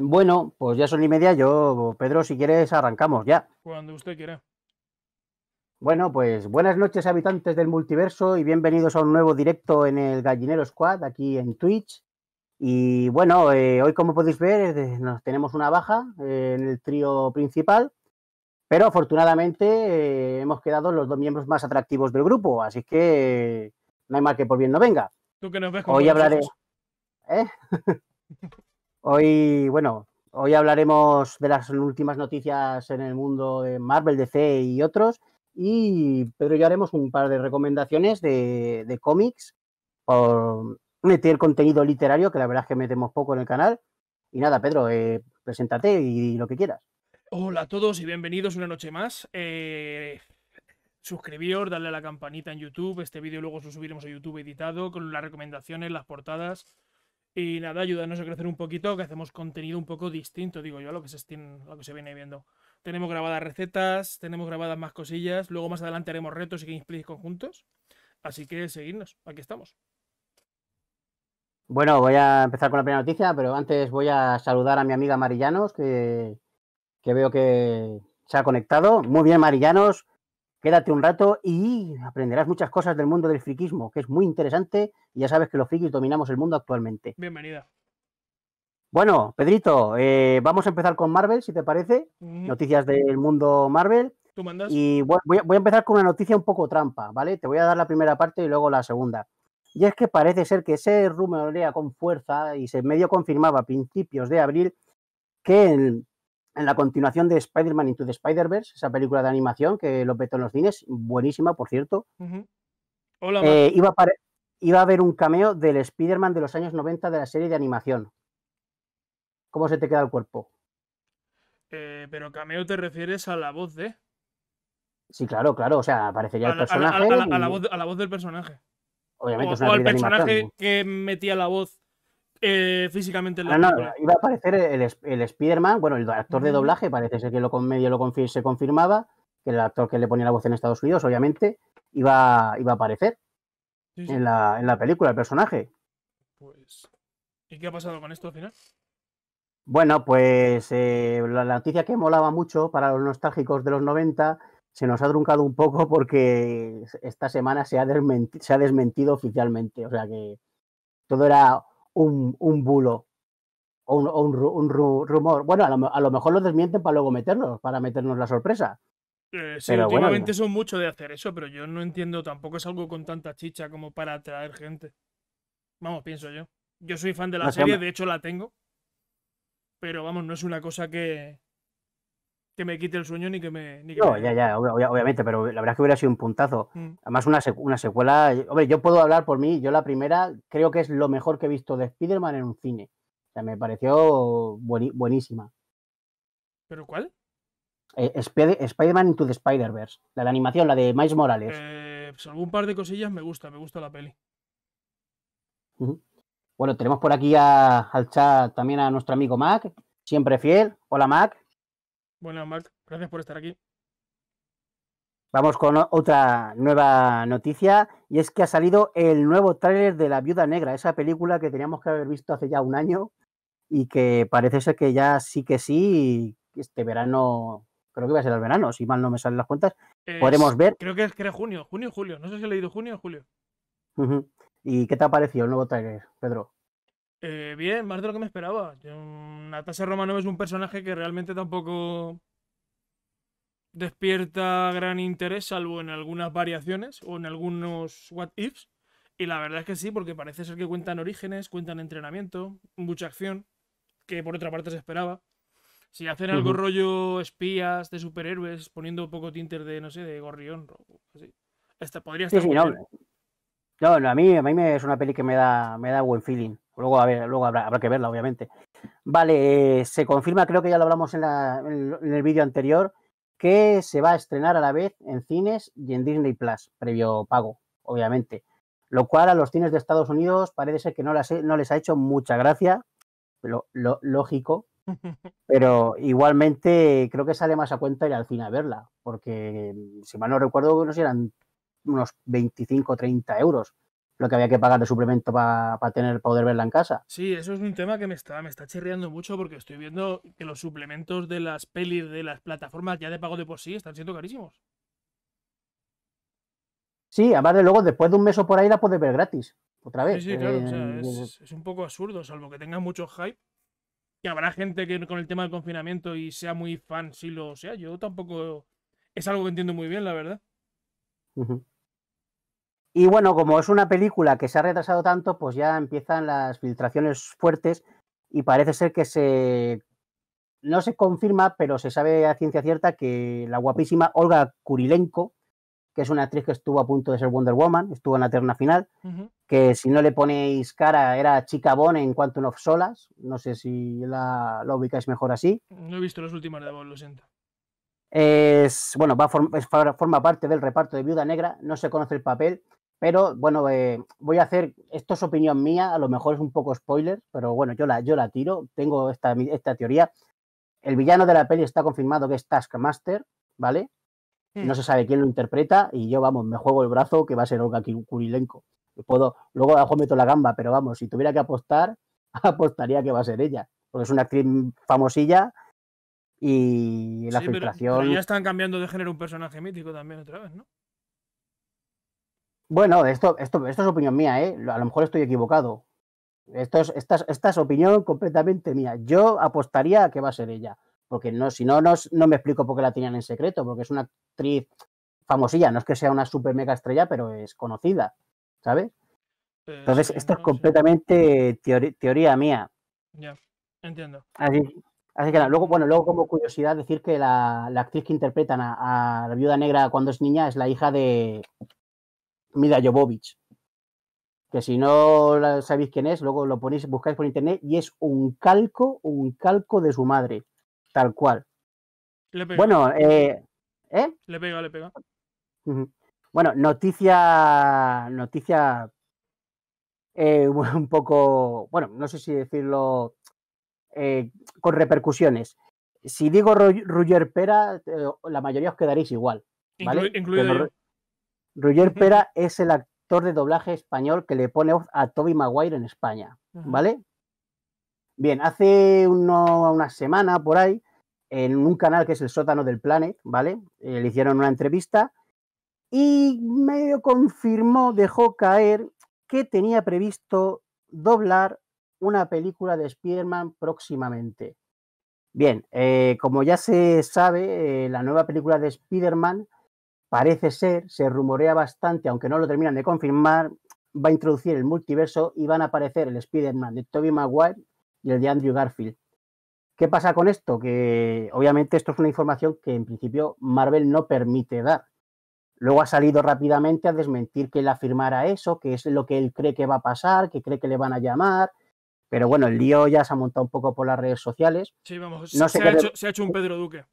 Bueno, pues ya son y media. Yo, Pedro, si quieres, arrancamos ya. Cuando usted quiera. Bueno, pues buenas noches, habitantes del multiverso, y bienvenidos a un nuevo directo en el Gallinero Squad, aquí en Twitch. Y bueno, eh, hoy, como podéis ver, eh, nos tenemos una baja eh, en el trío principal, pero afortunadamente hemos quedado los dos miembros más atractivos del grupo, así que no hay más que por bien no venga. Tú que nos ves Hoy hablaré. ¿Eh? Hoy, bueno, hoy hablaremos de las últimas noticias en el mundo de Marvel, DC y otros. Y Pedro y haremos un par de recomendaciones de, cómics por meter contenido literario, que la verdad es que metemos poco en el canal. Y nada, Pedro, eh, preséntate y, lo que quieras. Hola a todos y bienvenidos una noche más. Eh, suscribíos, darle a la campanita en YouTube. Este vídeo luego lo subiremos a YouTube editado con las recomendaciones, las portadas y nada, ayúdanos a crecer un poquito, que hacemos contenido un poco distinto, digo yo, a lo que se, lo que se viene viendo. Tenemos grabadas recetas, tenemos grabadas más cosillas, luego más adelante haremos retos y gameplays conjuntos. Así que seguidnos, aquí estamos. Bueno, voy a empezar con la primera noticia, pero antes voy a saludar a mi amiga Marillanos, que, que veo que se ha conectado. Muy bien, Marillanos, Quédate un rato y aprenderás muchas cosas del mundo del friquismo, que es muy interesante y ya sabes que los frikis dominamos el mundo actualmente. Bienvenida. Bueno, Pedrito, eh, vamos a empezar con Marvel, si te parece. Noticias del mundo Marvel. ¿Tú mandas? Y voy, a empezar con una noticia un poco trampa, ¿vale? Te voy a dar la primera parte y luego la segunda. Y es que parece ser que se rumorea con fuerza y se medio confirmaba a principios de abril que el en la continuación de Spider-Man Into the Spider-Verse, esa película de animación que lo petó en los cines, buenísima, por cierto. Eh, iba, a iba haber un cameo del Spider-Man de los años 90 de la serie de animación. ¿Cómo se te queda el cuerpo? Eh, pero cameo te refieres a la voz de. Sí, claro, claro. O sea, aparecería el personaje. a, la, voz, del personaje. Obviamente o, al personaje que metía la voz eh, físicamente la ah, iba a aparecer el, Spider-Man, bueno, el actor de doblaje, parece ser que lo con medio lo se confirmaba, que el actor que le ponía la voz en Estados Unidos, obviamente, iba, iba a aparecer En, la, película, el personaje. Pues. ¿Y qué ha pasado con esto al final? Bueno, pues eh, la noticia que molaba mucho para los nostálgicos de los 90 se nos ha truncado un poco porque esta semana se ha, se ha desmentido oficialmente. O sea que todo era un, bulo o un, un, rumor. Bueno, a lo, mejor lo desmienten para luego meternos, para meternos la sorpresa. Eh, sí, últimamente son mucho de hacer eso, pero yo no entiendo, tampoco es algo con tanta chicha como para atraer gente. Vamos, pienso yo. Yo soy fan de la serie, de hecho la tengo. Pero vamos, no es una cosa que, que me quite el sueño ni que me. Ni no, ya, ya, obviamente, pero la verdad es que hubiera sido un puntazo. Mm. Además, una, secuela. Hombre, yo puedo hablar por mí. Yo la primera creo que es lo mejor que he visto de Spider-Man en un cine. O sea, me pareció buenísima. ¿Pero cuál? Eh, Spider-Man Into the Spider-Verse. La de animación, la de Miles Morales. Eh, pues algún par de cosillas me gusta, me gusta la peli. Bueno, tenemos por aquí al chat también a nuestro amigo Mac, siempre fiel. Hola Mac. Bueno, Mark, gracias por estar aquí. Vamos con otra nueva noticia y es que ha salido el nuevo tráiler de La Viuda Negra, esa película que teníamos que haber visto hace ya un año y que parece ser que ya sí que sí, este verano, creo que va a ser el verano, si mal no me salen las cuentas, podemos podremos ver. Creo que es que era junio, junio, julio, no sé si he leído junio o julio. ¿Y qué te ha parecido el nuevo tráiler, Pedro? Eh, bien, más de lo que me esperaba. Mm, Natasha romano es un personaje que realmente tampoco despierta gran interés, salvo en algunas variaciones o en algunos what ifs. Y la verdad es que sí, porque parece ser que cuentan orígenes, cuentan entrenamiento, mucha acción, que por otra parte se esperaba. Si hacen algo rollo espías de superhéroes, poniendo un poco tinter de, no sé, de gorrión, así. Esta podría estar. Sí, sí, no, no, a mí, a mí me es una peli que me da, me da buen feeling. Luego, a ver, luego habrá, que verla, obviamente. Vale, eh, se confirma, creo que ya lo hablamos en, el vídeo anterior, que se va a estrenar a la vez en cines y en Disney Plus, previo pago, obviamente. Lo cual a los cines de Estados Unidos parece que no, les ha hecho mucha gracia, lógico, pero igualmente creo que sale más a cuenta ir al cine a verla, porque si mal no recuerdo, no eran unos 25 o 30 euros lo que había que pagar de suplemento para tener poder verla en casa. Sí, eso es un tema que me está, me está chirriando mucho porque estoy viendo que los suplementos de las pelis de las plataformas ya de pago de por sí están siendo carísimos. Sí, además de luego, después de un mes o por ahí la puedes ver gratis, otra vez. Sí, sí claro, eh, eh, es, un poco absurdo, salvo que tenga mucho hype. Que habrá gente que con el tema del confinamiento y sea muy fan, si lo sea. Yo tampoco. Es algo que entiendo muy bien, la verdad. Y bueno, como es una película que se ha retrasado tanto, pues ya empiezan las filtraciones fuertes y parece ser que se... No se confirma, pero se sabe a ciencia cierta que la guapísima Olga Kurilenko, que es una actriz que estuvo a punto de ser Wonder Woman, estuvo en la terna final, que si no le ponéis cara era Chica Bon en Quantum of Solas, no sé si la, ubicáis mejor así. No he visto los últimos de Bon, lo siento. Es, bueno, va, forma parte del reparto de Viuda Negra, no se conoce el papel, pero bueno, eh, voy a hacer, esto es opinión mía, a lo mejor es un poco spoiler, pero bueno, yo la, yo la tiro, tengo esta, teoría. El villano de la peli está confirmado que es Taskmaster, ¿vale? Hmm. No se sabe quién lo interpreta y yo, vamos, me juego el brazo que va a ser Olga Kurilenko. Puedo, luego abajo meto la gamba, pero vamos, si tuviera que apostar, apostaría que va a ser ella, porque es una actriz famosilla y la filtración. pero ya están cambiando de género un personaje mítico también otra vez, ¿no? Bueno, esto, esto, esto es opinión mía, ¿eh? A lo mejor estoy equivocado. Esto es, esta, es opinión completamente mía. Yo apostaría a que va a ser ella. Porque no, si no, no, me explico por qué la tenían en secreto, porque es una actriz famosilla, no es que sea una super mega estrella, pero es conocida, ¿sabes? Eh, Entonces, esto es completamente teoría mía. Ya, entiendo. Así, que luego, bueno, luego como curiosidad decir que la, actriz que interpretan a, la viuda negra cuando es niña es la hija de, Mira Jovovich. Que si no sabéis quién es, luego lo ponéis, buscáis por internet y es un calco, un calco de su madre. Tal cual. Bueno, eh, ¿eh? Le Bueno, noticia. Noticia. Eh, un poco. Bueno, no sé si decirlo. con repercusiones. Si digo Roger Pera, la mayoría os quedaréis igual. Roger Pera es el actor de doblaje español que le pone voz a Toby Maguire en España, ¿vale? Bien, hace uno, una semana por ahí, en un canal que es el sótano del Planet, ¿vale? Eh, le hicieron una entrevista y medio confirmó, dejó caer que tenía previsto doblar una película de Spider-Man próximamente. Bien, eh, como ya se sabe, eh, la nueva película de Spider-Man parece ser, se rumorea bastante, aunque no lo terminan de confirmar, va a introducir el multiverso y van a aparecer el Spider-Man de Tobey Maguire y el de Andrew Garfield. ¿Qué pasa con esto? Que obviamente esto es una información que en principio Marvel no permite dar. Luego ha salido rápidamente a desmentir que él afirmara eso, que es lo que él cree que va a pasar, que cree que le van a llamar. Pero bueno, el lío ya se ha montado un poco por las redes sociales. Sí, vamos, se ha hecho un Pedro Duque.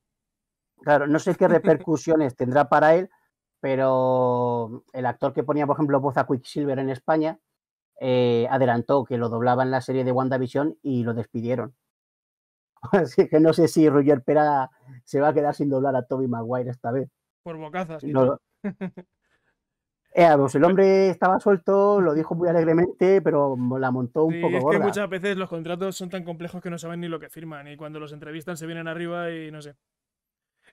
Claro, no sé qué repercusiones tendrá para él, pero el actor que ponía, por ejemplo, voz a Quicksilver en España, eh, adelantó que lo doblaba en la serie de WandaVision y lo despidieron. Así que no sé si Roger Pera se va a quedar sin doblar a Toby Maguire esta vez. Por bocazas. Eh, pues el hombre estaba suelto, lo dijo muy alegremente, pero la montó un poco. Es que muchas veces los contratos son tan complejos que no saben ni lo que firman y cuando los entrevistan se vienen arriba y no sé.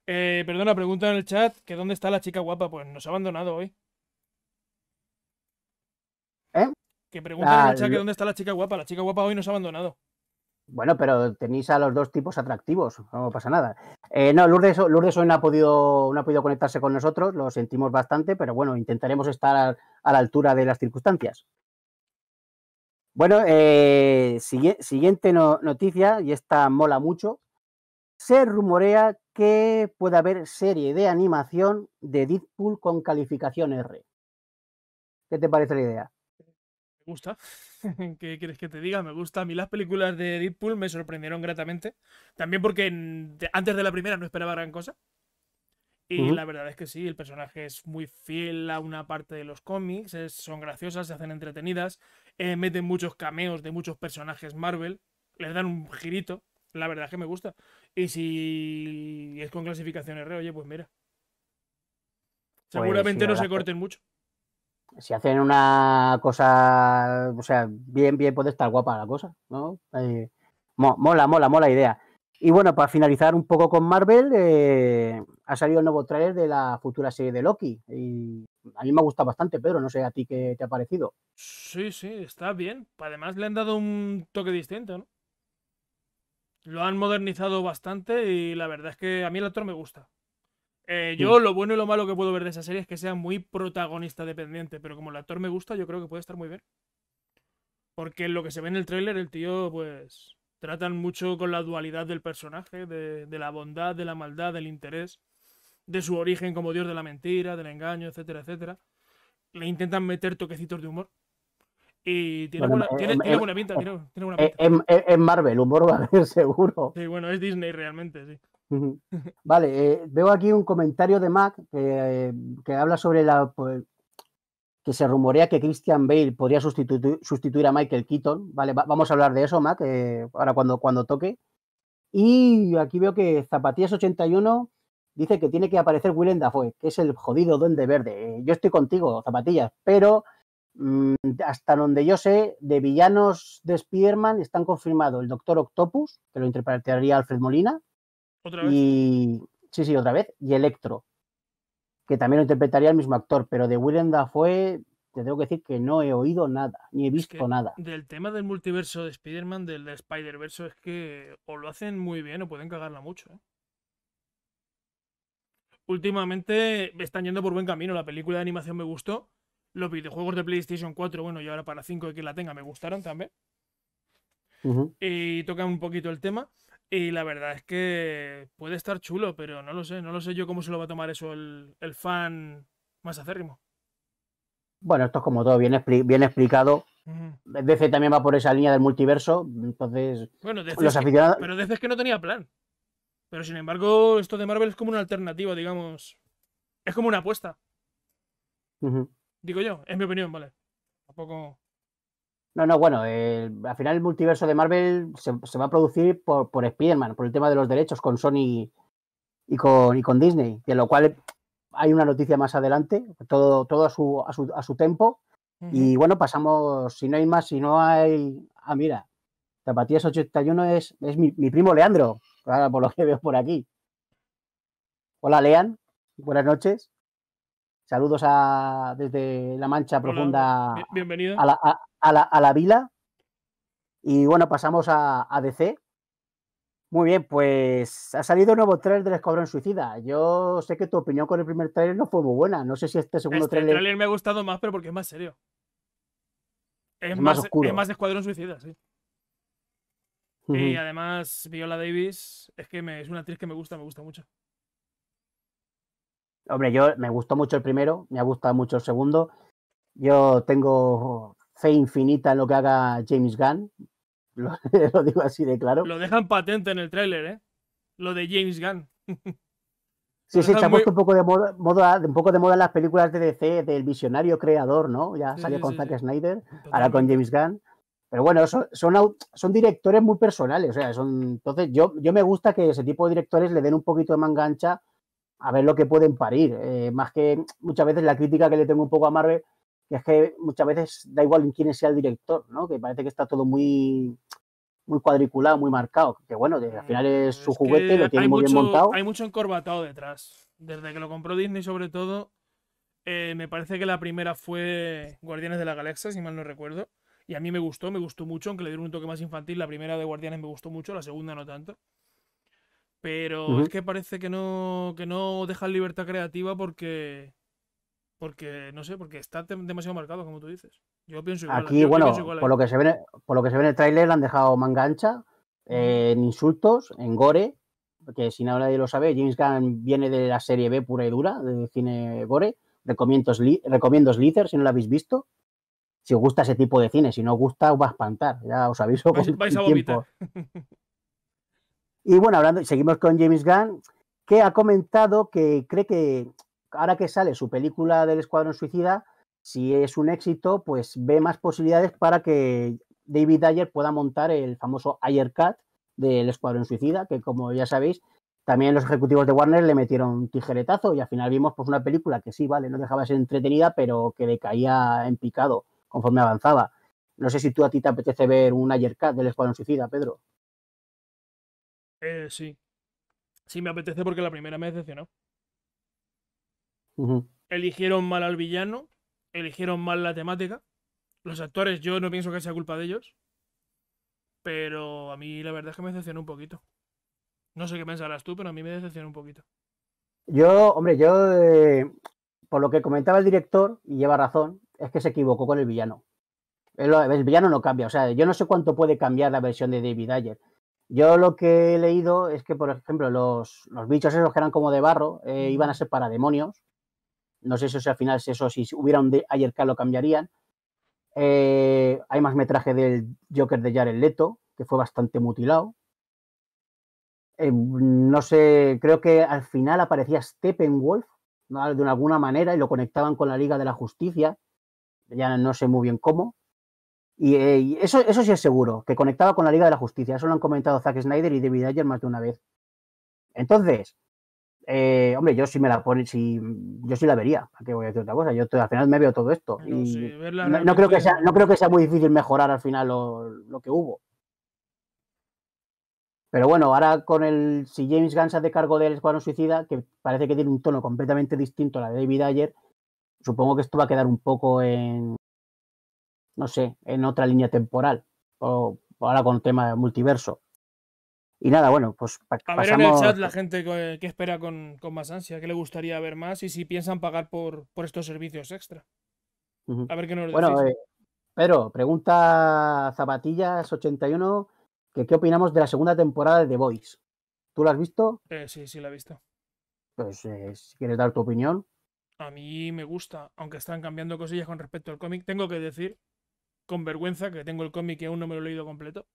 Eh, perdona, pregunta en el chat que dónde está la chica guapa. Pues nos ha abandonado hoy. ¿Eh? Que en el chat que dónde está la chica guapa. La chica guapa hoy nos ha abandonado. Bueno, pero tenéis a los dos tipos atractivos, no pasa nada. Eh, no, Lourdes, Lourdes hoy no ha, podido, no ha podido conectarse con nosotros, lo sentimos bastante, pero bueno, intentaremos estar a la altura de las circunstancias. Bueno, eh, siguiente noticia, y esta mola mucho. Se rumorea que pueda haber serie de animación de Deadpool con calificación R. ¿Qué te parece la idea? Me gusta. ¿Qué quieres que te diga? Me gusta. A mí las películas de Deadpool me sorprendieron gratamente. También porque antes de la primera no esperaba gran cosa. Y la verdad es que sí, el personaje es muy fiel a una parte de los cómics, son graciosas, se hacen entretenidas, eh, meten muchos cameos de muchos personajes Marvel, les dan un girito la verdad es que me gusta. Y si es con clasificación R, oye, pues mira. Pues Seguramente no se corten mucho. Si hacen una cosa, o sea, bien, bien puede estar guapa la cosa, ¿no? Eh, mola, mola, mola idea. Y bueno, para finalizar un poco con Marvel, eh, ha salido el nuevo trailer de la futura serie de Loki. Y a mí me ha gustado bastante, Pedro. No sé a ti qué te ha parecido. Sí, sí, está bien. Además le han dado un toque distinto, ¿no? Lo han modernizado bastante y la verdad es que a mí el actor me gusta. Eh, yo mm. lo bueno y lo malo que puedo ver de esa serie es que sea muy protagonista dependiente, pero como el actor me gusta, yo creo que puede estar muy bien. Porque lo que se ve en el tráiler, el tío, pues, tratan mucho con la dualidad del personaje, de, de, la bondad, de la maldad, del interés, de su origen como dios de la mentira, del engaño, etcétera, etcétera. Le intentan meter toquecitos de humor. Y tiene, buena, pinta, tiene, pinta. En, Marvel, humor va a haber seguro. Sí, bueno, es Disney realmente, sí. Vale, eh, veo aquí un comentario de Mac que, eh, habla sobre la pues, que se rumorea que Christian Bale podría sustituir, a Michael Keaton. Vale, vamos a hablar de eso, Mac, eh, ahora cuando, cuando toque. Y aquí veo que Zapatillas81 dice que tiene que aparecer Willem Dafoe, que es el jodido duende verde. yo estoy contigo, Zapatillas, pero Mm, hasta donde yo sé, de villanos de Spider-Man están confirmados el Doctor Octopus, que lo interpretaría Alfred Molina. Y, sí, sí, otra vez. Y Electro, que también lo interpretaría el mismo actor. Pero de Willem fue te tengo que decir que no he oído nada, ni he visto nada. Del tema del multiverso de Spider-Man, del de Spider-Verse, es que o lo hacen muy bien o pueden cagarla mucho. ¿eh? Últimamente están yendo por buen camino. La película de animación me gustó los videojuegos de PlayStation 4, bueno, y ahora para 5 de que la tenga, me gustaron también. Y tocan un poquito el tema. Y la verdad es que puede estar chulo, pero no lo sé. No lo sé yo cómo se lo va a tomar eso el, fan más acérrimo. Bueno, esto es como todo, bien, bien explicado. DC también va por esa línea del multiverso, entonces... Bueno, pero DC es que no tenía plan. Pero sin embargo, esto de Marvel es como una alternativa, digamos. Es como una apuesta. Digo yo, es mi opinión, ¿vale? Tampoco. No, no, bueno, al final el multiverso de Marvel se, va a producir por, por Spider-Man, por el tema de los derechos con Sony y con, y con Disney, de lo cual hay una noticia más adelante, todo, todo a, su, a, su, a su tempo. Y bueno, pasamos, si no hay más, si no hay... Ah, mira, Zapatías 81 es, es mi, mi primo Leandro, por lo que veo por aquí. Hola, Lean, buenas noches. Saludos desde la Mancha Profunda A, la, vila. Y bueno, pasamos a, DC. Muy bien, pues ha salido un nuevo trailer del Escuadrón Suicida. Yo sé que tu opinión con el primer trailer no fue muy buena. No sé si este segundo este trailer... me ha gustado más, pero porque es más serio. Es, más, oscuro. Es más de Escuadrón Suicida, sí. Y además, Viola Davis es que es una actriz que me gusta, me gusta mucho. Hombre, yo me gustó mucho el primero, me ha gustado mucho el segundo. Yo tengo fe infinita en lo que haga James Gunn. Lo, digo así de claro. Lo dejan patente en el tráiler, ¿eh? Lo de James Gunn. Sí, sí, se ha puesto un poco de moda, un poco de moda las películas de DC del visionario creador, ¿no? Ya salió con Zack Snyder, ahora con James Gunn. Pero bueno, son, son, directores muy personales. O sea, son, entonces, yo, yo me gusta que ese tipo de directores le den un poquito de mangancha a ver lo que pueden parir. Eh, más que muchas veces la crítica que le tengo un poco a Marvel, que es que muchas veces da igual en quién sea el director, ¿no? Que parece que está todo muy cuadriculado, muy marcado. Que bueno, que al final es su juguete, lo tiene muy bien montado. Hay mucho encorbatado detrás. Desde que lo compró Disney, sobre todo, eh, me parece que la primera fue Guardianes de la Galaxia, si mal no recuerdo. Y a mí me gustó, me gustó mucho, aunque le dieron un toque más infantil. La primera de Guardianes me gustó mucho, la segunda no tanto. Pero es que parece que no, no dejan libertad creativa porque, porque no sé, porque está demasiado marcado, como tú dices. Yo pienso igual. Aquí, bueno, por, lo que se ve, por lo que se ve en el tráiler, han dejado mangancha, ancha en insultos, en gore, que si nadie lo sabe, James Gunn viene de la serie B pura y dura, de cine gore. Recomiendo, recomiendo si no lo habéis visto. Si os gusta ese tipo de cine, si no os gusta, os va a espantar. Ya os aviso. Vais, con a vomitar. Y bueno, hablando, seguimos con James Gunn, que ha comentado que cree que ahora que sale su película del Escuadrón Suicida, si es un éxito, pues ve más posibilidades para que David Ayer pueda montar el famoso Ayer Cut del Escuadrón Suicida, que como ya sabéis, también los ejecutivos de Warner le metieron tijeretazo y al final vimos pues una película que sí, vale, no dejaba de ser entretenida, pero que decaía en picado conforme avanzaba. No sé si tú a ti te apetece ver un Ayer Cut del Escuadrón Suicida, Pedro. Eh, sí. Sí, me apetece porque la primera me decepcionó. Eligieron mal al villano, eligieron mal la temática. Los actores, yo no pienso que sea culpa de ellos. Pero a mí la verdad es que me decepcionó un poquito. No sé qué pensarás tú, pero a mí me decepcionó un poquito. Yo, hombre, yo, eh, por lo que comentaba el director, y lleva razón, es que se equivocó con el villano. el, villano no cambia, o sea, yo no sé cuánto puede cambiar la versión de David Ayer. Yo lo que he leído es que, por ejemplo, los, bichos esos que eran como de barro eh, iban a ser para demonios. No sé si al final, si eso, si hubiera un de ayer que lo cambiarían. Eh, hay más metraje del Joker de Jared Leto, que fue bastante mutilado. Eh, no sé, creo que al final aparecía Steppenwolf ¿no? de alguna manera y lo conectaban con la Liga de la Justicia. Ya no sé muy bien cómo. Eh, y eso, eso sí es seguro, que conectaba con la Liga de la Justicia. Eso lo han comentado Zack Snyder y David Ayer más de una vez. Entonces, eh, hombre, yo sí me la pone, si yo sí la vería. voy a decir otra cosa? Yo al final me veo todo esto. No, y no, creo que sea, no creo que sea muy difícil mejorar al final lo, que hubo. Pero bueno, ahora con el. Si James Gunn se hace cargo del Escuadrón Suicida, que parece que tiene un tono completamente distinto a la de David Ayer, supongo que esto va a quedar un poco en, no sé, en otra línea temporal, o, ahora con el tema de multiverso. Y nada, bueno, pues A ver en el chat la gente que, espera con, más ansia, que le gustaría ver más y si piensan pagar por, estos servicios extra. A ver qué nos bueno, eh, pero pregunta Zapatillas81 que qué opinamos de la segunda temporada de The Voice. ¿Tú la has visto? Eh, sí, sí la he visto. Pues eh, si quieres dar tu opinión. A mí me gusta, aunque están cambiando cosillas con respecto al cómic. Tengo que decir con vergüenza, que tengo el cómic y aún no me lo he leído completo.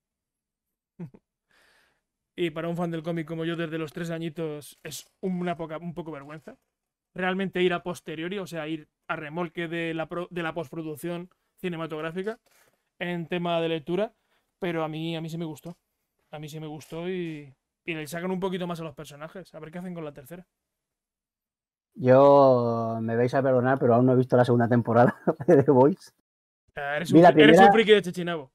y para un fan del cómic como yo desde los tres añitos es una poca, un poco vergüenza. Realmente ir a posteriori, o sea, ir a remolque de la, postproducción cinematográfica en tema de lectura, pero a mí, a mí sí me gustó. A mí sí me gustó y, y le sacan un poquito más a los personajes. A ver qué hacen con la tercera. Yo me vais a perdonar, pero aún no he visto la segunda temporada de The Voice. Eres un, friki de Chechinabo.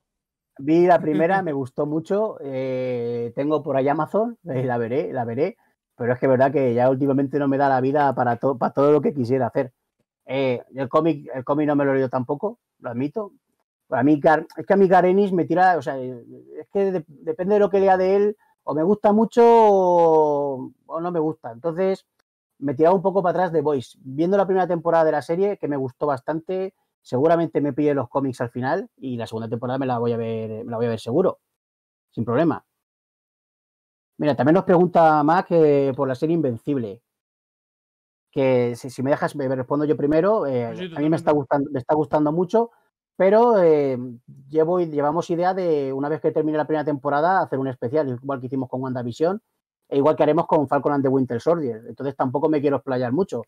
Vi la primera, me gustó mucho. Eh, tengo por ahí Amazon, eh, la veré, la veré. Pero es que verdad que ya últimamente no me da la vida para, para todo lo que quisiera hacer. Eh, el cómic el cómic no me lo leo tampoco, lo admito. para mí, es que a mí Garenis me tira, o sea, es que depende de lo que lea de él, o me gusta mucho o, no me gusta. Entonces, me tiraba un poco para atrás de Voice. Viendo la primera temporada de la serie, que me gustó bastante, Seguramente me pille los cómics al final y la segunda temporada me la voy a ver, me la voy a ver seguro, sin problema. Mira, también nos pregunta más que eh, por la serie Invencible. Que si, me dejas, me respondo yo primero. Eh, a mí me está gustando, me está gustando mucho, pero eh, llevo, llevamos idea de, una vez que termine la primera temporada, hacer un especial, igual que hicimos con WandaVision, e igual que haremos con Falcon and the Winter Soldier. Entonces tampoco me quiero explayar mucho.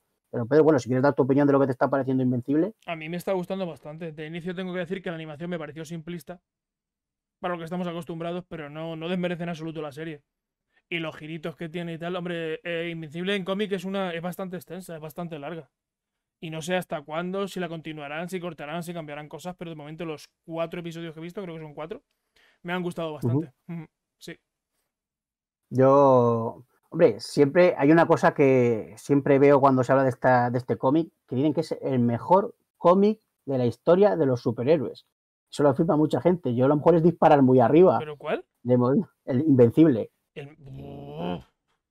Pero bueno, si quieres dar tu opinión de lo que te está pareciendo Invencible. A mí me está gustando bastante. De inicio tengo que decir que la animación me pareció simplista, para lo que estamos acostumbrados, pero no, no desmerece en absoluto la serie. Y los giritos que tiene y tal, hombre, eh, Invencible en cómic es, una, es bastante extensa, es bastante larga. Y no sé hasta cuándo, si la continuarán, si cortarán, si cambiarán cosas, pero de momento los cuatro episodios que he visto, creo que son cuatro, me han gustado bastante. Sí. Yo Hombre, siempre hay una cosa que siempre veo cuando se habla de, esta, de este cómic, que dicen que es el mejor cómic de la historia de los superhéroes. Eso lo afirma mucha gente. Yo a lo mejor es disparar muy arriba. ¿Pero cuál? el Invencible. Mm. Oh,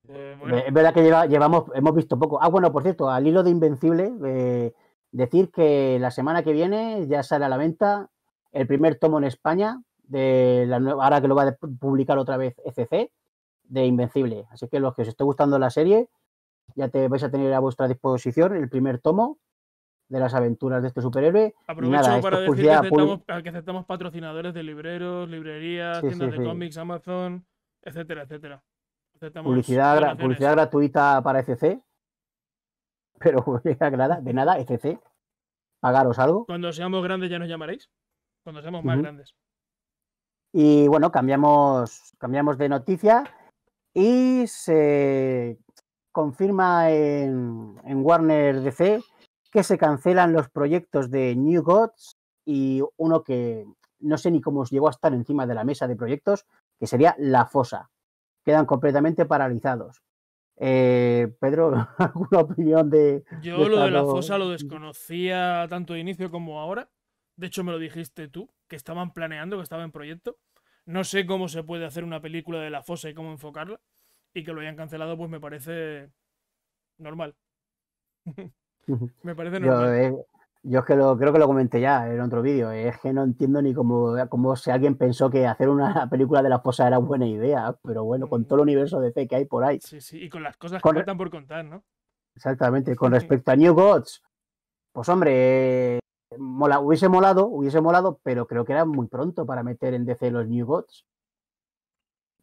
eh, eh, es verdad que llevamos, hemos visto poco. Ah, bueno, por cierto, al hilo de Invencible, eh, decir que la semana que viene ya sale a la venta el primer tomo en España, de la, ahora que lo va a publicar otra vez ECC, de Invencible. Así que los que os esté gustando la serie, ya te vais a tener a vuestra disposición el primer tomo de las aventuras de este superhéroe. Aprovecho para decir que aceptamos, patrocinadores de libreros, librerías, tiendas de cómics, Amazon, etcétera, etcétera. publicidad, gratuita para FC, e Pero de nada, FC, e Pagaros algo. Cuando seamos grandes ya nos llamaréis. Cuando seamos más grandes. Y bueno, cambiamos, cambiamos de noticia y se confirma en, Warner DC que se cancelan los proyectos de New Gods y uno que no sé ni cómo llegó a estar encima de la mesa de proyectos, que sería La Fosa. Quedan completamente paralizados. Eh, Pedro, ¿alguna opinión de... Yo lo de La Fosa lo desconocía tanto de inicio como ahora. De hecho, me lo dijiste tú, que estaban planeando, que estaba en proyecto. No sé cómo se puede hacer una película de la fosa y cómo enfocarla. Y que lo hayan cancelado, pues me parece normal. me parece normal. Eh, yo, es que lo, creo que lo comenté ya en otro vídeo. Eh, es que no entiendo ni cómo, cómo si alguien pensó que hacer una película de la fosa era buena idea. Pero bueno, con todo el mm. universo de fe que hay por ahí. Sí, sí, y con las cosas que faltan por contar, ¿no? Exactamente. Con respecto a New Gods, pues hombre, hubiese molado, hubiese molado, pero creo que era muy pronto para meter en DC los New Gods.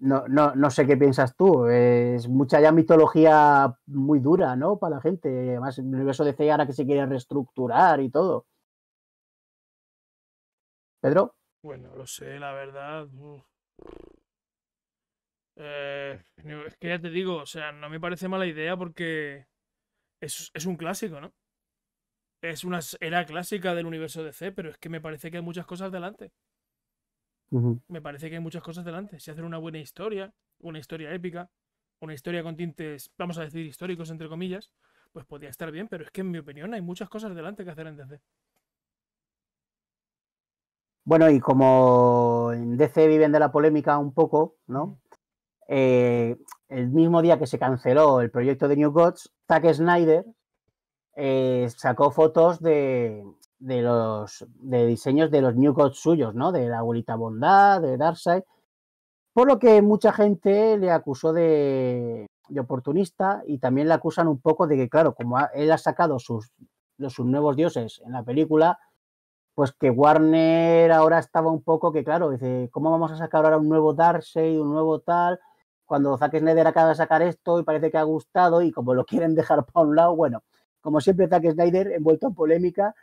No, sé qué piensas tú. Es mucha ya mitología muy dura, ¿no? Para la gente. Además, el universo DC ahora que se quiere reestructurar y todo. Pedro. Bueno, lo sé, la verdad. Eh, es que ya te digo, o sea, no me parece mala idea porque es, es un clásico, ¿no? es una era clásica del universo DC, pero es que me parece que hay muchas cosas delante. Me parece que hay muchas cosas delante. Si hacer una buena historia, una historia épica, una historia con tintes, vamos a decir, históricos, entre comillas, pues podría estar bien, pero es que en mi opinión hay muchas cosas delante que hacer en DC. Bueno, y como en DC viven de la polémica un poco, ¿no? Eh, el mismo día que se canceló el proyecto de New Gods, Zack Snyder eh, sacó fotos de, de, los de diseños de los New Gods suyos, ¿no? De la abuelita Bondad, de Darkseid. Por lo que mucha gente le acusó de, oportunista y también le acusan un poco de que, claro, como él ha sacado sus, los, sus nuevos dioses en la película, pues que Warner ahora estaba un poco que, claro, dice, ¿cómo vamos a sacar ahora un nuevo Darkseid, un nuevo tal? Cuando Zack Snyder acaba de sacar esto y parece que ha gustado y como lo quieren dejar para un lado, bueno, como siempre, Zack Snyder envuelto en polémica.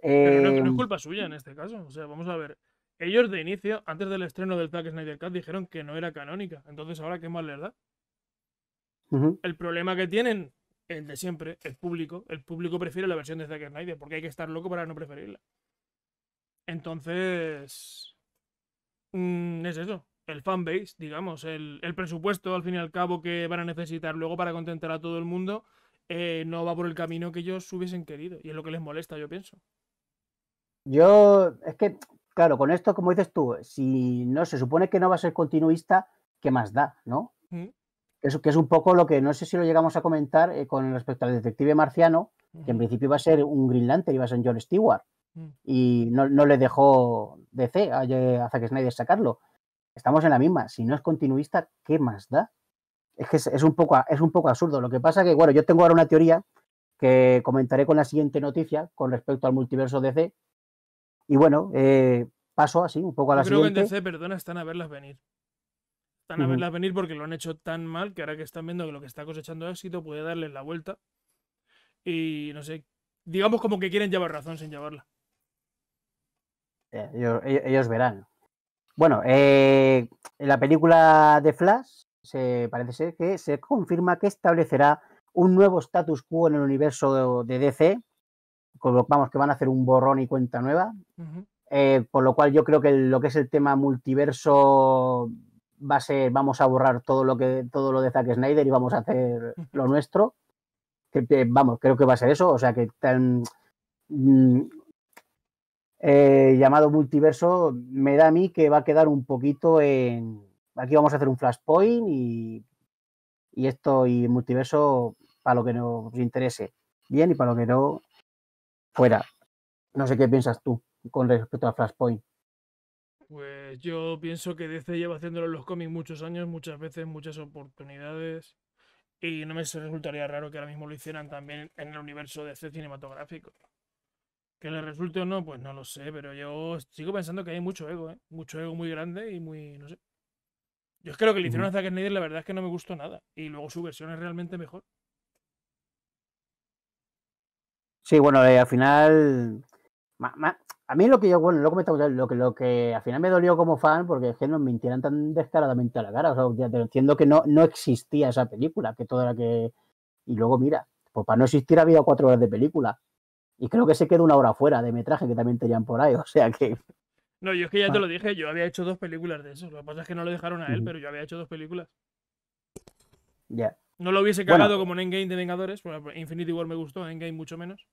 Pero no, es eh, culpa suya en este caso. O sea, vamos a ver. Ellos de inicio, antes del estreno del Zack Snyder Cut, dijeron que no era canónica. Entonces, ahora, ¿qué más ¿verdad? da? El problema que tienen, el de siempre, el público. El público prefiere la versión de Zack Snyder porque hay que estar loco para no preferirla. Entonces. Mm, es eso. El fanbase, digamos, el presupuesto al fin y al cabo que van a necesitar luego para contentar a todo el mundo eh, no va por el camino que ellos hubiesen querido. Y es lo que les molesta, yo pienso. Yo, es que, claro, con esto, como dices tú, si no se supone que no va a ser continuista, ¿qué más da, no? Mm. Eso, que es un poco lo que no sé si lo llegamos a comentar eh, con respecto al detective marciano, que en principio iba a ser un Green Lantern, iba a ser John Stewart, mm. y no, le dejó DC a, a Zack Snyder sacarlo. Estamos en la misma, si no es continuista, ¿qué más da? es que es, un poco, es un poco absurdo. Lo que pasa es que, bueno, yo tengo ahora una teoría que comentaré con la siguiente noticia con respecto al multiverso DC. Y bueno, eh, paso así un poco a la yo creo que en DC, perdona, están a verlas venir. Están a verlas venir porque lo han hecho tan mal que ahora que están viendo que lo que está cosechando éxito puede darles la vuelta. Y no sé, digamos como que quieren llevar razón sin llevarla. Eh, ellos, verán. Bueno, en eh, la película de Flash se, parece ser que se confirma que establecerá un nuevo status quo en el universo de DC, con lo, vamos, que van a hacer un borrón y cuenta nueva, por eh, lo cual yo creo que lo que es el tema multiverso va a ser, vamos a borrar todo lo, que, todo lo de Zack Snyder y vamos a hacer lo nuestro. Que, vamos, creo que va a ser eso, o sea que tan... Mm, eh, llamado multiverso me da a mí que va a quedar un poquito en, aquí vamos a hacer un flashpoint y, y esto y multiverso para lo que nos interese. Bien, y para lo que no, fuera. No sé qué piensas tú con respecto a Flashpoint. Pues yo pienso que DC lleva haciéndolo en los cómics muchos años, muchas veces, muchas oportunidades. Y no me resultaría raro que ahora mismo lo hicieran también en el universo de DC cinematográfico. Que le resulte o no, pues no lo sé, pero yo sigo pensando que hay mucho ego, ¿eh? Mucho ego muy grande y muy, no sé. Yo es que lo que le hicieron a Zack Snyder la verdad es que no me gustó nada. Y luego su versión es realmente mejor. Sí, bueno, eh, al final. a mí lo que yo, bueno, lo que, lo que, lo que al final me dolió como fan, porque es que nos mintieran tan descaradamente a la cara. O sea, entiendo que no, no existía esa película, que toda la que. Y luego, mira, pues para no existir había cuatro horas de película. Y creo que se quedó una hora fuera de metraje que también tenían por ahí. O sea que. No, yo es que ya te lo dije, yo había hecho dos películas de eso. Lo que pasa es que no lo dejaron a él, pero yo había hecho dos películas. Ya. No lo hubiese cagado como en Endgame de Vengadores, pues, pues, Infinity War me gustó, Endgame mucho menos.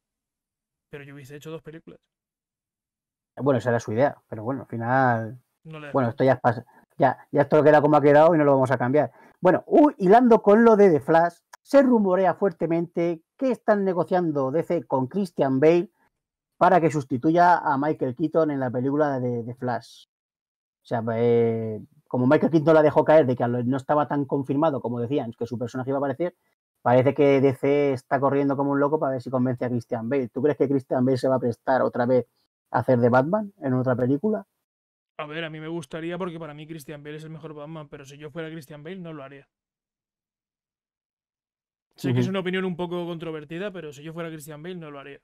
Pero yo hubiese hecho dos películas. Bueno, esa era su idea, pero bueno, al final. bueno, esto ya, es ya, ya esto queda como ha quedado y no lo vamos a cambiar. Bueno, uy, hilando con lo de The Flash, se rumorea fuertemente que están negociando DC con Christian Bale para que sustituya a Michael Keaton en la película de, Flash. O sea, eh, como Michael Keaton la dejó caer de que no estaba tan confirmado como decían que su personaje iba a aparecer, parece que DC está corriendo como un loco para ver si convence a Christian Bale. ¿Tú crees que Christian Bale se va a prestar otra vez a hacer de Batman en otra película? A ver, a mí me gustaría porque para mí Christian Bale es el mejor Batman, pero si yo fuera Christian Bale no lo haría. Sé que es una opinión un poco controvertida, pero si yo fuera Christian Bale no lo haría.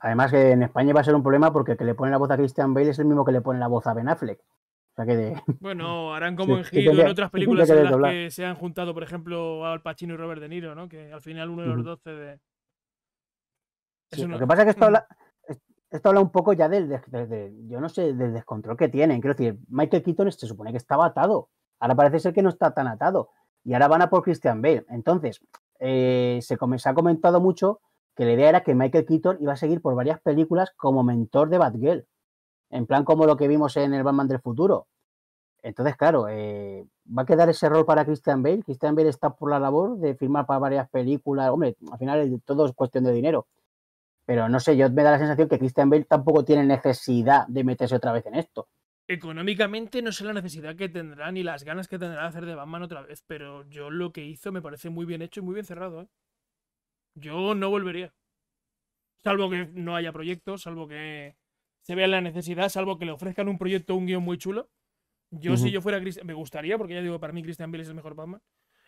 Además que en España va a ser un problema porque el que le pone la voz a Christian Bale es el mismo que le pone la voz a Ben Affleck. O sea que Bueno, harán como en Giro, en otras películas en las que se han juntado, por ejemplo, Al Pacino y Robert De Niro, ¿no? Que al final uno de los doce de... Lo que pasa es que esto mm. habla, habla un poco ya del, yo no sé, del descontrol que tienen. Quiero decir, Michael Keaton se supone que estaba atado. Ahora parece ser que no está tan atado. Y ahora van a por Christian Bale. Entonces, eh, se ha comentado mucho que la idea era que Michael Keaton iba a seguir por varias películas como mentor de Batgirl, en plan como lo que vimos en el Batman del futuro. Entonces, claro, eh, va a quedar ese rol para Christian Bale. Christian Bale está por la labor de firmar para varias películas. Hombre, al final todo es cuestión de dinero. Pero no sé, yo me da la sensación que Christian Bale tampoco tiene necesidad de meterse otra vez en esto. Económicamente no sé la necesidad que tendrá ni las ganas que tendrá de hacer de Batman otra vez, pero yo lo que hizo me parece muy bien hecho y muy bien cerrado. ¿eh? Yo no volvería. Salvo que no haya proyectos, salvo que se vea la necesidad, salvo que le ofrezcan un proyecto, un guión muy chulo. Yo, si yo fuera Christian, me gustaría, porque ya digo, para mí Christian Bale es el mejor Batman.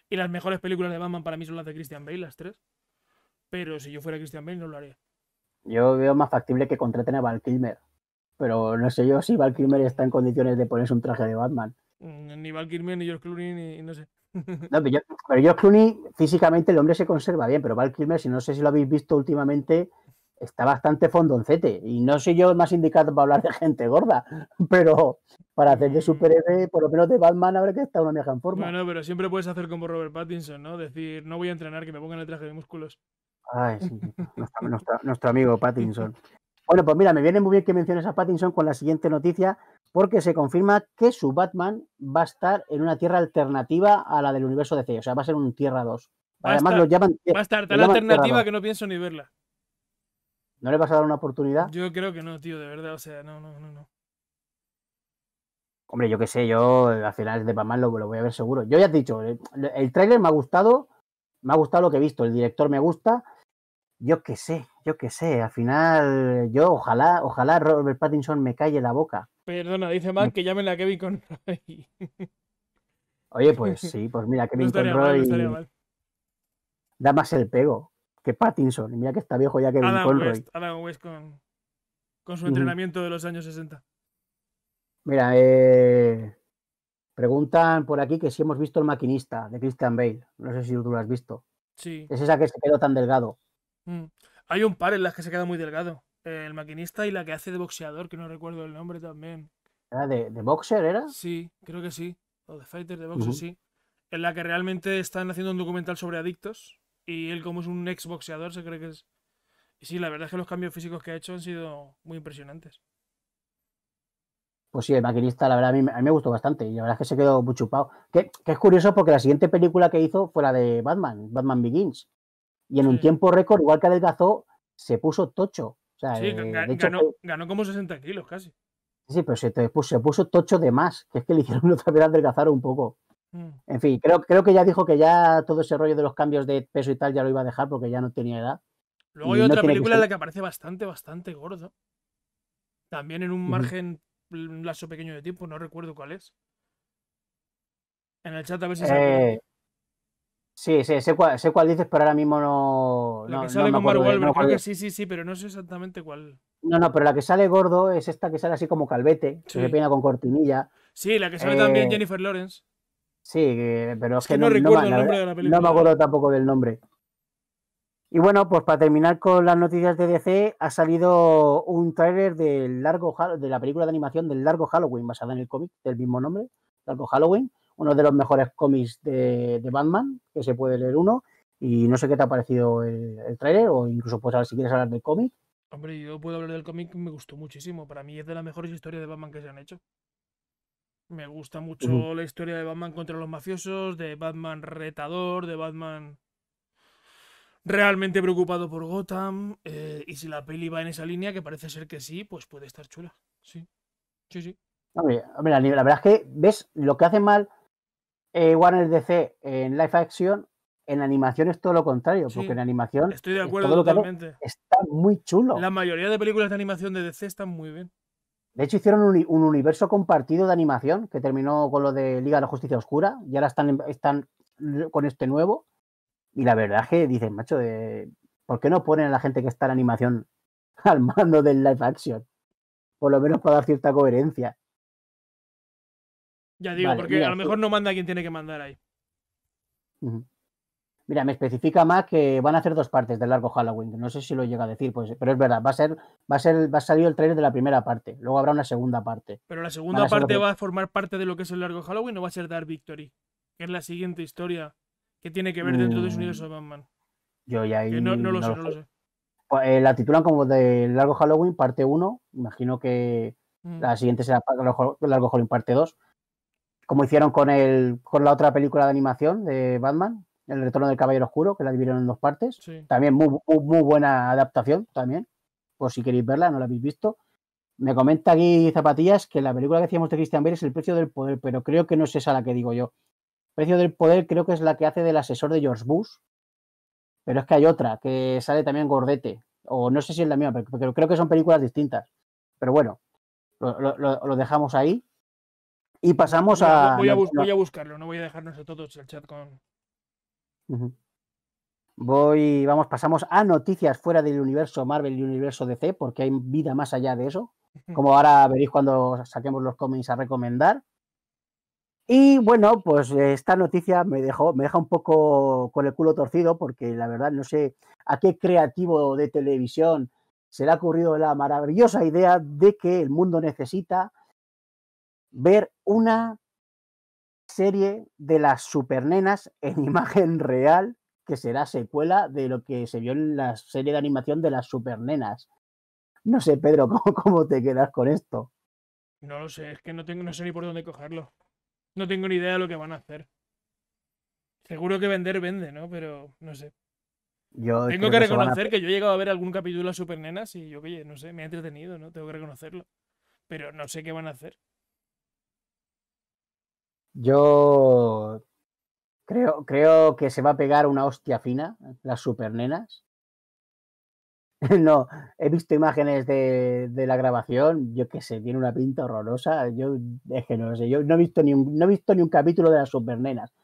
Y las mejores películas de Batman para mí son las de Christian Bale, las tres. Pero si yo fuera Christian Bale, no lo haría. Yo veo más factible que contraten a Val Kilmer. Pero no sé yo si Val Kilmer está en condiciones de ponerse un traje de Batman. Mm, ni Val Kilmer, ni George Clooney, ni no sé pero, yo, físicamente el hombre se conserva bien, pero Val Kilmer, si no sé si lo habéis visto últimamente, está bastante fondoncete. Y no soy yo el más indicado para hablar de gente gorda, pero para hacer de superhéroe, por lo menos de Batman, habrá que está una vieja en forma. Bueno, pero siempre puedes hacer como Robert Pattinson, ¿no? Decir, no voy a entrenar, que me pongan el traje de músculos. Ay, sí, nuestro amigo Pattinson. Bueno, pues mira, me viene muy bien que menciones a Pattinson con la siguiente noticia, porque se confirma que su Batman va a estar en una tierra alternativa a la del universo de DC, o sea, va a ser un Tierra 2. Además, lo llaman. Va a estar tan alternativa que no pienso ni verla. ¿No le vas a dar una oportunidad? Yo creo que no, tío, de verdad, o sea, no, no, no. no. Hombre, yo qué sé, yo eh, al final de Batman lo, voy a ver seguro. Yo ya te he dicho, el, eh, el tráiler me ha gustado, me ha gustado lo que he visto, el director me gusta, yo qué sé, yo qué sé, al final, yo ojalá, ojalá Robert Pattinson me calle la boca, Perdona, dice mal que llamen a Kevin Conroy. Oye, pues sí, pues mira, Kevin Conroy. da más el pego que Pattinson. mira que está viejo ya Kevin Conroy. con, su entrenamiento de los años 60. Mira, eh, preguntan por aquí que si hemos visto el maquinista de Christian Bale. No sé si tú lo has visto. Sí. Es esa que se quedó tan delgado. Mm. Hay un par en las que se queda muy delgado el maquinista y la que hace de boxeador, que no recuerdo el nombre también. Ah, ¿Era de, boxer, era? Sí, creo que sí. O de fighter, de boxer, sí. En la que realmente están haciendo un documental sobre adictos. Y él, como es un ex boxeador, se cree que es. Y sí, la verdad es que los cambios físicos que ha hecho han sido muy impresionantes. Pues sí, el maquinista, la verdad, a mí, me gustó bastante. Y la verdad es que se quedó muy chupado. Que, es curioso porque la siguiente película que hizo fue la de Batman, Batman Begins. Y en un tiempo récord, igual que adelgazó, se puso tocho sí, ganó, como 60 kilos casi. Sí, pero se, te puso, puso tocho de más, que es que le hicieron otra vez adelgazar un poco. Mm. En fin, creo, creo que ya dijo que ya todo ese rollo de los cambios de peso y tal ya lo iba a dejar porque ya no tenía edad. Luego hay otra película en la que aparece bastante, bastante gordo. También en un margen, un lazo pequeño de tiempo, no recuerdo cuál es. En el chat a ver si eh, Sí, sé cuál, dices, pero ahora mismo no. La que sale no con sí, sí, sí, pero no sé exactamente cuál. No, no, pero la que sale gordo es esta que sale así como calvete, que se peina con cortinilla. Sí, la que sale también eh, Jennifer Lawrence. Sí, pero es, que, no, recuerdo el nombre de la película. No me acuerdo tampoco del nombre. Y bueno, pues para terminar con las noticias de DC, ha salido un tráiler del largo de la película de animación del largo Halloween, basada en el cómic del mismo nombre, Largo Halloween uno de los mejores cómics de, Batman, que se puede leer uno. Y no sé qué te ha parecido el, el trailer, o incluso puedes hablar si quieres hablar del cómic. Hombre, yo puedo hablar del cómic, me gustó muchísimo. Para mí es de las mejores historias de Batman que se han hecho. Me gusta mucho la historia de Batman contra los mafiosos, de Batman retador, de Batman realmente preocupado por Gotham. Eh, y si la peli va en esa línea, que parece ser que sí, pues puede estar chula. Sí, sí, sí. Hombre, la verdad es que ves lo que hacen mal eh, Warner DC en live action, en animación es todo lo contrario, porque en animación estoy está muy chulo. La mayoría de películas de animación de DC están muy bien. De hecho, hicieron un, universo compartido de animación que terminó con lo de Liga de la Justicia Oscura y ahora están, están con este nuevo. Y la verdad es que dicen, macho, de, ¿por qué no ponen a la gente que está en animación al mando del live action? Por lo menos para dar cierta coherencia. Ya digo, porque a lo eh, mejor no manda a quien tiene que mandar ahí. Mira, me especifica más que van a hacer dos partes del largo Halloween. No sé si lo llega a decir, pues, pero es verdad, va a ser, va a ser, va a salir el trailer de la primera parte. Luego habrá una segunda parte. Pero la segunda parte va a formar parte de lo que es el largo Halloween o va a ser Dark Victory, que es la siguiente historia que tiene que ver dentro de su mm. universo de Batman. Yo ya ahí. No, lo sé, no lo sé. Pues, eh, la titulan como de Largo Halloween, parte 1. Imagino que mm. la siguiente será Largo Halloween, parte 2 como hicieron con, el, con la otra película de animación de Batman, El Retorno del Caballero Oscuro, que la dividieron en dos partes. También muy, buena adaptación, también, por si queréis verla, no la habéis visto. Me comenta aquí Zapatillas que la película que hacíamos de Christian Bale es El Precio del Poder, pero creo que no es esa la que digo yo. El Precio del Poder creo que es la que hace del asesor de George Bush, pero es que hay otra que sale también Gordete, o no sé si es la misma, pero creo que son películas distintas. Pero bueno, lo dejamos ahí. Y pasamos a. Voy a, buscarlo, no voy a dejarnos a todos el chat con. Voy, vamos, pasamos a noticias fuera del universo Marvel y universo DC, porque hay vida más allá de eso. Como ahora veréis cuando saquemos los cómics a recomendar. Y bueno, pues eh, esta noticia me dejó, me deja un poco con el culo torcido, porque la verdad no sé a qué creativo de televisión se le ha ocurrido la maravillosa idea de que el mundo necesita ver una serie de las supernenas en imagen real que será secuela de lo que se vio en la serie de animación de las supernenas. No sé, Pedro, ¿cómo, te quedas con esto? No lo sé, es que no, tengo, no sé ni por dónde cogerlo. No tengo ni idea de lo que van a hacer. Seguro que vender vende, ¿no? Pero no sé. Yo tengo que reconocer que, yo he llegado a ver algún capítulo de las Supernenas y yo, oye, no sé, me ha entretenido, ¿no? Tengo que reconocerlo. Pero no sé qué van a hacer. Yo creo, creo que se va a pegar una hostia fina, las supernenas. No, he visto imágenes de, la grabación, yo qué sé, tiene una pinta horrorosa, yo es que no sé, yo no he visto ni un, no he visto ni un capítulo de las supernenas,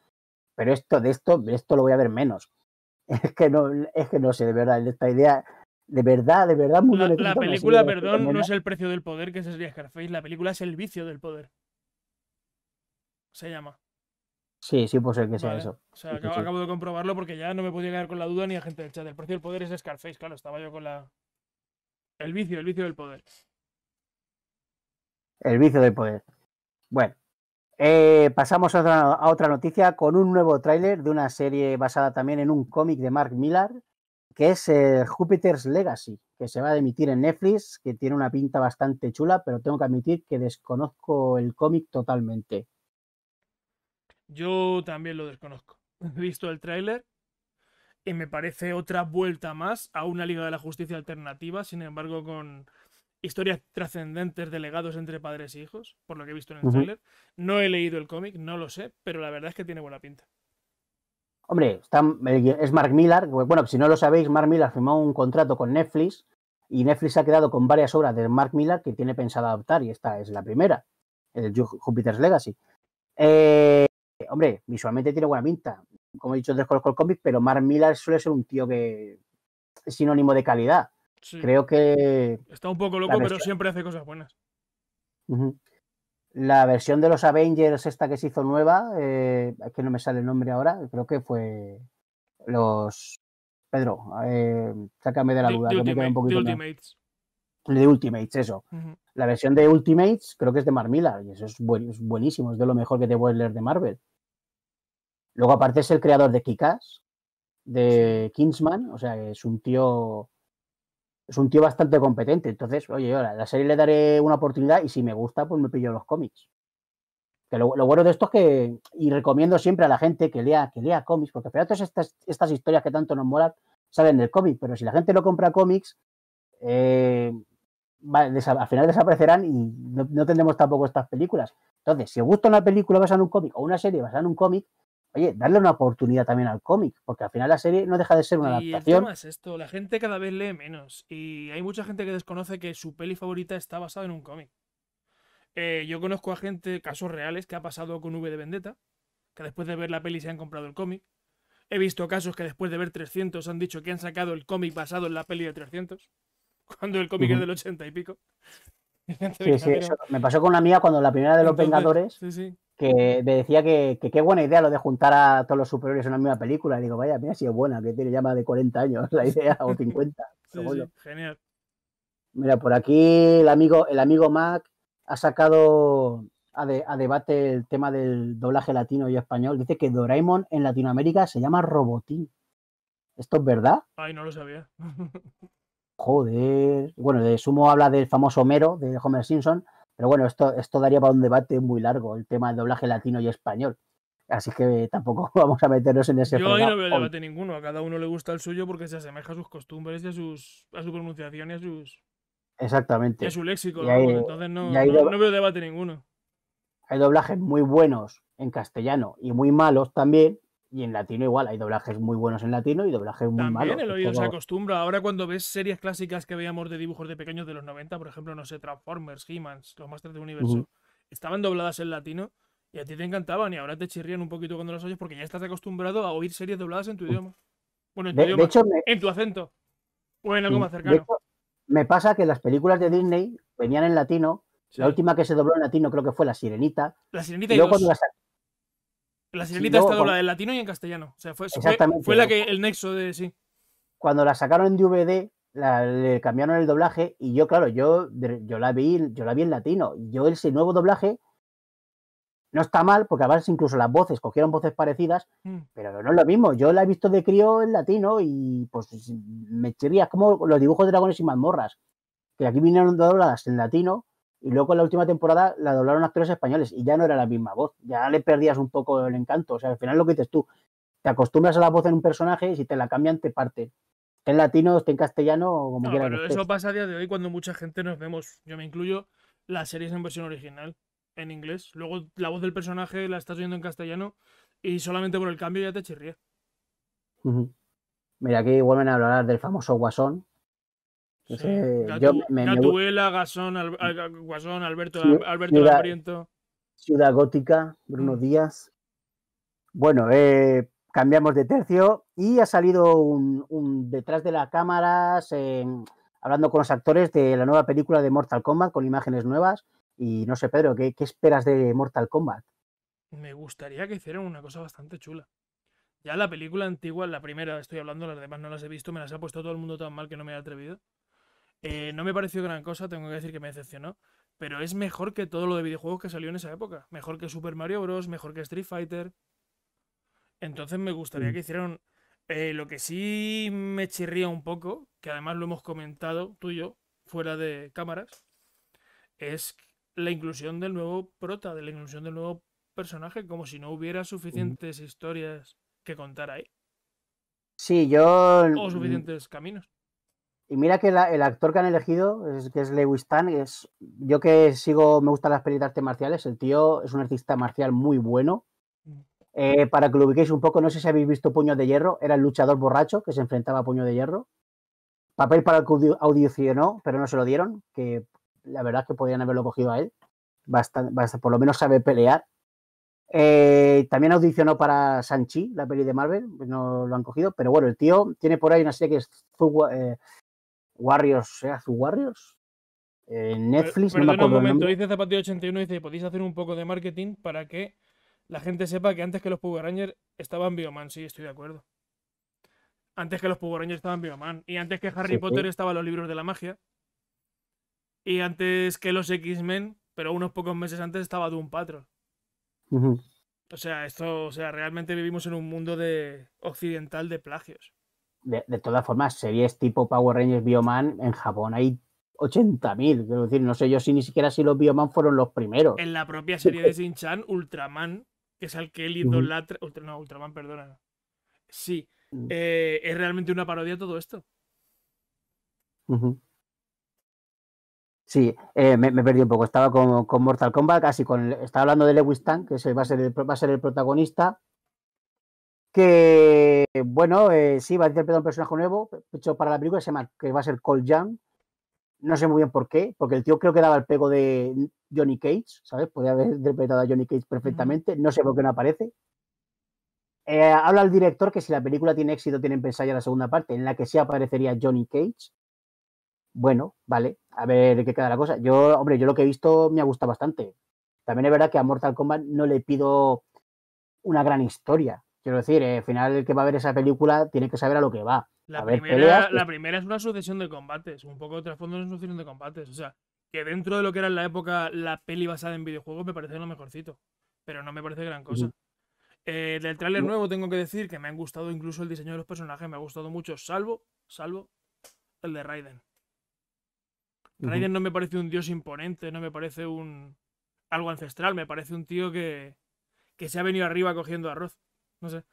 pero esto de esto, esto lo voy a ver menos. Es que no, es que no sé, de verdad, esta idea, de verdad, de verdad, muy La, la película, perdón, no es el precio del poder que sería Scarface, la película es el vicio del poder se llama. Sí, sí pues ser que sea eso. O sea, acabo, de comprobarlo porque ya no me podía quedar con la duda ni a gente del chat. El precio del poder es Scarface, claro, estaba yo con la. El vicio, el vicio del poder. El vicio del poder. Bueno, eh, pasamos a otra, noticia con un nuevo tráiler de una serie basada también en un cómic de Mark Millar, que es Júpiter's eh, Jupiter's Legacy, que se va a emitir en Netflix, que tiene una pinta bastante chula, pero tengo que admitir que desconozco el cómic totalmente. Yo también lo desconozco. He visto el tráiler y me parece otra vuelta más a una Liga de la Justicia alternativa, sin embargo, con historias trascendentes de legados entre padres e hijos, por lo que he visto en el tráiler. No he leído el cómic, no lo sé, pero la verdad es que tiene buena pinta. Hombre, eh, es Mark Millar. Bueno, si no lo sabéis, Mark Millar firmó un contrato con Netflix y Netflix ha quedado con varias obras de Mark Millar que tiene pensado adaptar y esta es la primera, el Jupiter's Legacy. Eh, hombre, visualmente tiene buena pinta. Como he dicho, de el cómic, pero Mark Millar suele ser un tío que es sinónimo de calidad. Creo que. Está un poco loco, pero siempre hace cosas buenas. La versión de los Avengers, esta que se hizo nueva, eh, que no me sale el nombre ahora, creo que fue los. Pedro, eh, sácame de la duda, que me Ultimates. un De Ultimates, eso. La versión de Ultimates creo que es de Mark y eso es, es buenísimo, es de lo mejor que te puedes leer de Marvel. Luego, aparte, es el creador de Kikas, de Kingsman, o sea, es un tío. Es un tío bastante competente. Entonces, oye, a la serie le daré una oportunidad y si me gusta, pues me pillo los cómics. Que lo, bueno de esto es que, y recomiendo siempre a la gente que lea, que lea cómics, porque al todas estas, estas historias que tanto nos molan salen del cómic, pero si la gente no compra cómics, eh, al final desaparecerán y no, no, tendremos tampoco estas películas. Entonces, si os gusta una película basada en un cómic o una serie basada en un cómic, oye, darle una oportunidad también al cómic, porque al final la serie no deja de ser una y adaptación. El tema es esto, la gente cada vez lee menos y hay mucha gente que desconoce que su peli favorita está basada en un cómic. Eh, yo conozco a gente, casos reales, que ha pasado con V de Vendetta, que después de ver la peli se han comprado el cómic. He visto casos que después de ver 300 han dicho que han sacado el cómic basado en la peli de 300, cuando el cómic es del 80 y pico. sí, sí, me pasó con una mía cuando la primera de Los Vengadores. Sí, sí que me decía que, qué buena idea lo de juntar a todos los superiores en una misma película. Y digo, vaya, mira, si es buena, que tiene ya más de 40 años la idea, o 50. genial. Mira, por aquí el amigo, el amigo Mac ha sacado a, a, debate el tema del doblaje latino y español. Dice que Doraemon en Latinoamérica se llama Robotín. ¿Esto es verdad? Ay, no lo sabía. Joder. Bueno, de Sumo habla del famoso Homero, de Homer Simpson pero bueno, esto, daría para un debate muy largo, el tema del doblaje latino y español. Así que tampoco vamos a meternos en ese Yo ahí no veo debate ninguno. A cada uno le gusta el suyo porque se asemeja a sus costumbres y a, sus, a su pronunciación y a sus. Exactamente. su léxico. Entonces no, veo debate ninguno. Hay doblajes muy buenos en castellano y muy malos también. Y en latino igual, hay doblajes muy buenos en latino y doblajes muy malos. También el oído se acostumbra. Ahora cuando ves series clásicas que veíamos de dibujos de pequeños de los 90, por ejemplo, no sé, Transformers, He-Mans, los Masters del Universo, estaban dobladas en latino y a ti te encantaban y ahora te chirrían un poquito cuando los oyes porque ya estás acostumbrado a oír series dobladas en tu idioma. Bueno, en tu, idioma, en tu acento. Bueno, en algo mm, me pasa que las películas de Disney venían en latino. La última que se dobló en latino creo que fue La Sirenita. La Sirenita y la sirenita está doblada en latino y en castellano. O sea, fue, fue, la que el nexo de sí. Cuando la sacaron en DVD, la, le cambiaron el doblaje y yo, claro, yo, yo, la vi, yo la vi en latino. Yo ese nuevo doblaje no está mal, porque además incluso las voces, cogieron voces parecidas, mm. pero no es lo mismo. Yo la he visto de crío en latino y pues me Es como los dibujos de dragones y mazmorras, que aquí vinieron dobladas en latino y luego en la última temporada la doblaron actores españoles y ya no era la misma voz, ya le perdías un poco el encanto. O sea, al final lo que dices tú, te acostumbras a la voz de un personaje y si te la cambian te parte. en latino, esté en castellano o como quieras. eso pasa a día de hoy cuando mucha gente nos vemos, yo me incluyo, las series en versión original, en inglés. Luego la voz del personaje la estás oyendo en castellano y solamente por el cambio ya te chirría. Mira, aquí vuelven a hablar del famoso Guasón, Catuela, Gasón, Alberto, Alberto Ciudad, Ciudad Gótica, Bruno mm. Díaz. Bueno, eh, cambiamos de tercio y ha salido un, detrás de las cámaras, hablando con los actores de la nueva película de Mortal Kombat con imágenes nuevas. Y no sé, Pedro, ¿qué, qué esperas de Mortal Kombat? Me gustaría que hicieran una cosa bastante chula. Ya la película antigua, la primera, estoy hablando, las demás no las he visto, me las ha puesto todo el mundo tan mal que no me he atrevido. Eh, no me pareció gran cosa, tengo que decir que me decepcionó. Pero es mejor que todo lo de videojuegos que salió en esa época. Mejor que Super Mario Bros., mejor que Street Fighter. Entonces me gustaría mm. que hicieran. Eh, lo que sí me chirría un poco, que además lo hemos comentado tú y yo, fuera de cámaras, es la inclusión del nuevo prota, de la inclusión del nuevo personaje, como si no hubiera suficientes historias que contar ahí. Sí, yo. O suficientes caminos. Y mira que el actor que han elegido, es, que es Lewis Tan, es, yo que sigo, me gustan las películas de artes marciales, el tío es un artista marcial muy bueno. Mm. Eh, para que lo ubiquéis un poco, no sé si habéis visto Puño de Hierro, era el luchador borracho que se enfrentaba a Puño de Hierro. Papel para el que audicionó, pero no se lo dieron, que la verdad es que podrían haberlo cogido a él. por lo menos sabe pelear. Eh, también audicionó para Sanchi, la peli de Marvel, pues no lo han cogido, pero bueno, el tío tiene por ahí una serie que es eh, Warriors, sea su Warriors. Netflix, no me acuerdo. Un momento, dice zapatillo 81 dice, podéis hacer un poco de marketing para que la gente sepa que antes que los Power Rangers estaban Bioman, sí, estoy de acuerdo. Antes que los Power Rangers estaban Bioman. Y antes que Harry Potter estaban los libros de la magia. Y antes que los X-Men, pero unos pocos meses antes estaba Doom Patrol. O sea, esto, o sea, realmente vivimos en un mundo de occidental de plagios de, todas formas, series tipo Power Rangers Bioman en Japón hay 80.000. Quiero decir, no sé yo si ni siquiera si los Bioman fueron los primeros. En la propia serie de Shin-Chan, eh. Ultraman, que es el que él idolatra. no, Ultraman, perdona. Sí. Mm. Eh, es realmente una parodia todo esto. Sí, eh, me, me, perdí un poco. Estaba con, con Mortal Kombat, casi con. Estaba hablando de Lewis Tan, que va, a ser va a ser el protagonista que, bueno, eh, sí, va a interpretar un personaje nuevo, hecho para la película, que, se llama, que va a ser Cole Young. No sé muy bien por qué, porque el tío creo que daba el pego de Johnny Cage, ¿sabes? Podría haber interpretado a Johnny Cage perfectamente, no sé por qué no aparece. Eh, habla el director que si la película tiene éxito, tienen pensada ya la segunda parte, en la que sí aparecería Johnny Cage. Bueno, vale, a ver de qué queda la cosa. Yo, hombre, yo lo que he visto me ha gustado bastante. También es verdad que a Mortal Kombat no le pido una gran historia. Quiero decir, eh, al final el que va a ver esa película tiene que saber a lo que va. La, primera, es una sucesión de combates, un poco de trasfondo es una sucesión de combates. O sea, que dentro de lo que era en la época la peli basada en videojuegos me parece lo mejorcito, pero no me parece gran cosa. Eh, del tráiler nuevo tengo que decir que me han gustado incluso el diseño de los personajes, me ha gustado mucho, salvo, salvo el de Raiden. Raiden no me parece un dios imponente, no me parece un algo ancestral, me parece un tío que se ha venido arriba cogiendo arroz. No sé.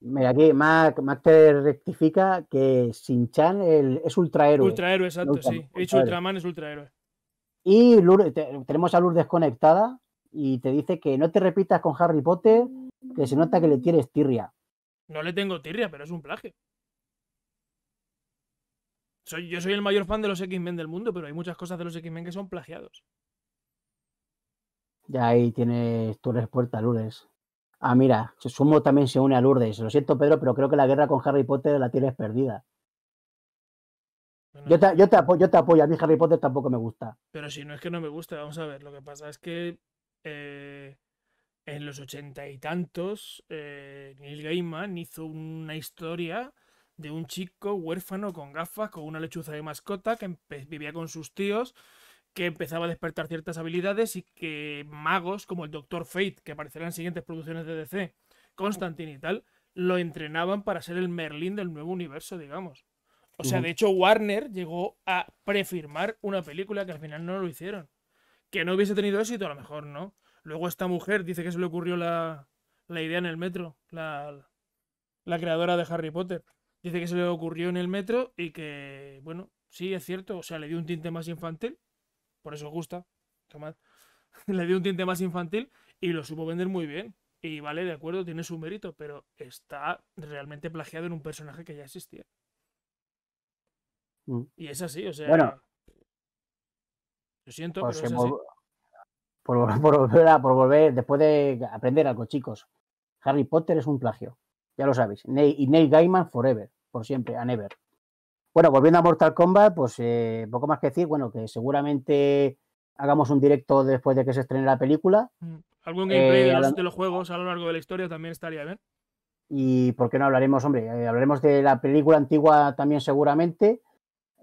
Mira, aquí Mac, te rectifica que Sin Chan es ultrahéroe. Ultrahéroe, exacto, sí. He dicho Ultraman es ultrahéroe. Y tenemos a Lourdes desconectada y te dice que no te repitas con Harry Potter, que se nota que le tienes tirria. No le tengo tirria, pero es un plagio. yo soy el mayor fan de los X-Men del mundo, pero hay muchas cosas de los X-Men que son plagiados. Ya ahí tienes tu respuesta, Lourdes. Ah, mira, Sumo también se une a Lourdes. Lo siento, Pedro, pero creo que la guerra con Harry Potter la tienes perdida. yo, te, apoyo, yo te apoyo, a mí Harry Potter tampoco me gusta. Pero si no es que no me gusta, vamos a ver, lo que pasa es que eh, en los ochenta y tantos eh, Neil Gaiman hizo una historia de un chico huérfano con gafas, con una lechuza de mascota que vivía con sus tíos que empezaba a despertar ciertas habilidades y que magos como el Doctor Fate, que aparecerá en siguientes producciones de DC, Constantine y tal, lo entrenaban para ser el Merlín del nuevo universo, digamos. O sea, de hecho, Warner llegó a prefirmar una película que al final no lo hicieron. Que no hubiese tenido éxito, a lo mejor, ¿no? Luego esta mujer dice que se le ocurrió la, idea en el metro, la, la creadora de Harry Potter. Dice que se le ocurrió en el metro y que, bueno, sí, es cierto, o sea, le dio un tinte más infantil, por eso gusta. Tomad. Le dio un tinte más infantil y lo supo vender muy bien. Y vale, de acuerdo, tiene su mérito, pero está realmente plagiado en un personaje que ya existía. Mm. Y es así, o sea. Bueno. Lo siento, pues pero es Por, volver por volver, después de aprender algo, chicos. Harry Potter es un plagio. Ya lo sabéis. y Neil Gaiman forever, por siempre, a never. Bueno, volviendo a Mortal Kombat, pues eh, poco más que decir, bueno, que seguramente hagamos un directo después de que se estrene la película. Mm, algún gameplay eh, de, los, juegos a lo largo de la historia también estaría bien. Y por qué no hablaremos, hombre, eh, hablaremos de la película antigua también seguramente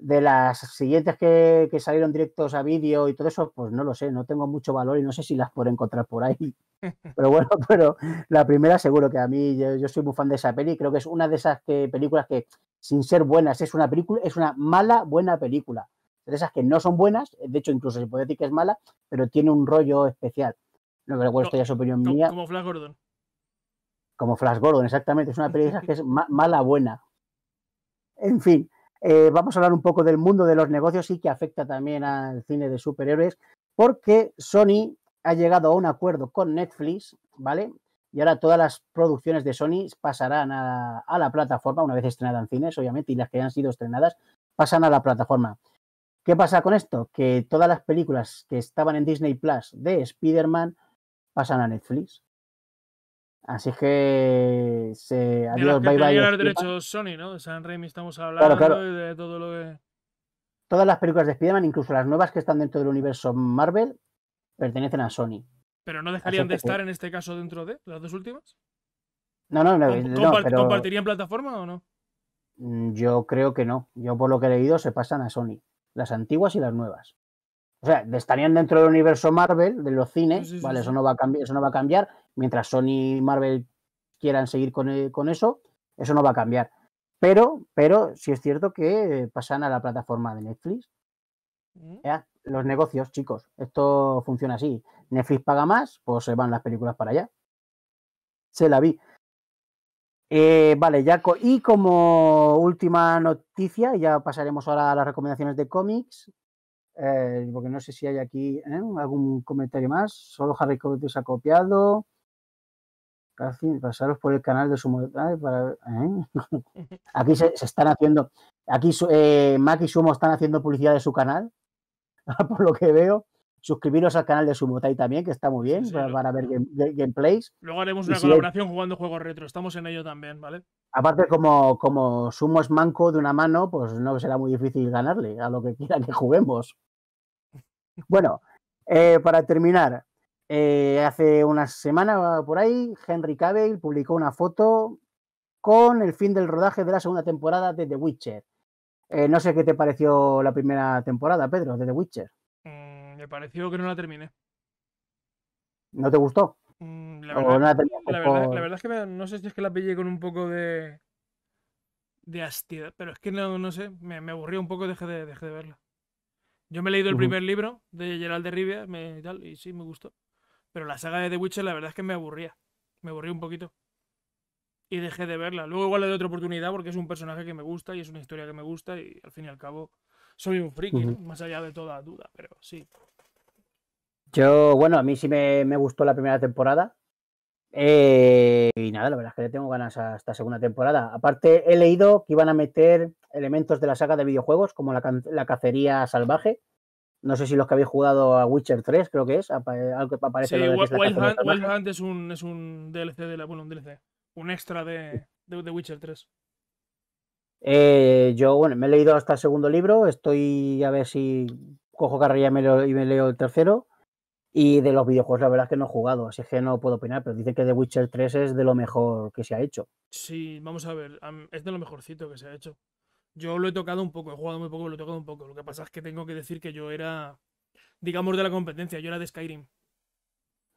de las siguientes que, salieron directos a vídeo y todo eso, pues no lo sé, no tengo mucho valor y no sé si las puedo encontrar por ahí. Pero bueno, pero la primera seguro que a mí, yo, soy muy fan de esa peli, creo que es una de esas películas que, sin ser buenas, es una película, es una mala, buena película. De esas que no son buenas, de hecho incluso se puede decir que es mala, pero tiene un rollo especial. No me recuerdo, esto ya es opinión mía. Como Flash Gordon. Como Flash Gordon, exactamente. Es una película que es mala, buena. En fin, eh, vamos a hablar un poco del mundo de los negocios y que afecta también al cine de superhéroes, porque Sony ha llegado a un acuerdo con Netflix, ¿vale? Y ahora todas las producciones de Sony pasarán a, la plataforma, una vez estrenadas en cines, obviamente, y las que han sido estrenadas pasan a la plataforma. ¿Qué pasa con esto? Que todas las películas que estaban en Disney Plus de Spider-Man pasan a Netflix. Así que se, adiós, derechos Sony, ¿no? De San Raimi estamos hablando de todo lo que... Todas las películas de Spider-Man, incluso las nuevas que están dentro del universo Marvel, pertenecen a Sony. ¿Pero no dejarían de estar en este caso dentro de las dos últimas? No, no, no. Eh, ¿Compartirían plataforma o no? Mm, yo creo que no. Yo por lo que he leído se pasan a Sony. Las antiguas y las nuevas. O sea, estarían dentro del universo Marvel, de los cines, ¿vale? eso, no va a cambiar, eso no va a cambiar, Mientras Sony y Marvel quieran seguir eh, con, eso, eso no va a cambiar. Pero, pero sí es cierto que pasan a la plataforma de Netflix. Mm. Los negocios, chicos, esto funciona así. Netflix paga más, pues se van las películas para allá. Se la vi. Eh, vale, ya y como última noticia, ya pasaremos ahora a las recomendaciones de cómics, eh, porque no sé si hay aquí algún comentario más. Solo Harry Potter ha copiado pasaros por el canal de Sumo para, ¿eh? Aquí se, están haciendo, aquí eh, Mac y Sumo están haciendo publicidad de su canal, por lo que veo. Suscribiros al canal de Sumotai también, que está muy bien, para, ver gameplays. Luego haremos una colaboración jugando juegos retro, estamos en ello también, ¿vale? Aparte, como, como Sumo es manco de una mano, pues no será muy difícil ganarle a lo que quiera que juguemos. Bueno, eh, para terminar, eh, hace una semana por ahí, Henry Cavill publicó una foto con el fin del rodaje de la segunda temporada de The Witcher. Eh, no sé qué te pareció la primera temporada, Pedro, de The Witcher. Mm, me pareció que no la terminé. ¿No te gustó? Mm, la, verdad, es que no sé si es que la pillé con un poco de. de pero es que no, sé, me, aburrió un poco, dejé de, dejé de verla. Yo me he leído el primer libro de Gerald de Rivia y, tal, y sí, me gustó. Pero la saga de The Witcher la verdad es que me aburría. Me aburría un poquito. Y dejé de verla. Luego igual le doy otra oportunidad porque es un personaje que me gusta y es una historia que me gusta y al fin y al cabo soy un friki, más allá de toda duda, pero sí. Yo, bueno, a mí sí me, gustó la primera temporada. Eh, y nada, la verdad es que le tengo ganas a esta segunda temporada. Aparte, he leído que iban a meter elementos de la saga de videojuegos, como la, la cacería salvaje, no sé si los que habéis jugado a Witcher 3, creo que es, eh, algo Sí, Wild, Hunt, es, un, DLC de la, bueno, un DLC, un extra de, de, Witcher 3. Eh, yo, bueno, me he leído hasta el segundo libro, estoy a ver si cojo carrera y me, leo, el tercero. Y de los videojuegos, la verdad es que no he jugado, así que no puedo opinar, pero dice que The Witcher 3 es de lo mejor que se ha hecho. Sí, vamos a ver, es de lo mejorcito que se ha hecho. Yo lo he tocado un poco, he jugado muy poco, lo he tocado un poco. Lo que pasa es que tengo que decir que yo era, digamos, de la competencia, yo era de Skyrim.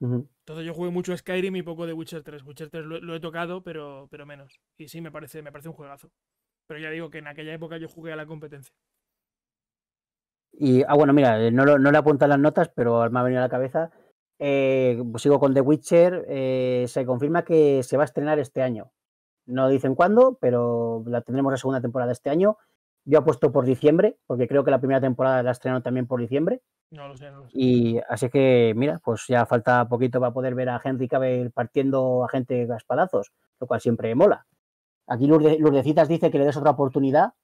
Entonces yo jugué mucho Skyrim y poco de Witcher 3. Witcher 3 lo, he tocado, pero, pero menos. Y sí, me parece, me parece un juegazo. Pero ya digo que en aquella época yo jugué a la competencia. Y, ah, bueno, mira, eh, no, le apuntan las notas, pero me ha venido a la cabeza. Eh, sigo con The Witcher. Eh, se confirma que se va a estrenar este año. No dicen cuándo, pero la tendremos la segunda temporada este año. Yo apuesto por diciembre, porque creo que la primera temporada la estrenaron también por diciembre. No lo sé, Y así que, mira, pues ya falta poquito para poder ver a Henry Cavill partiendo a gente a espadazos, lo cual siempre mola. Aquí Lourdes, dice que le des otra oportunidad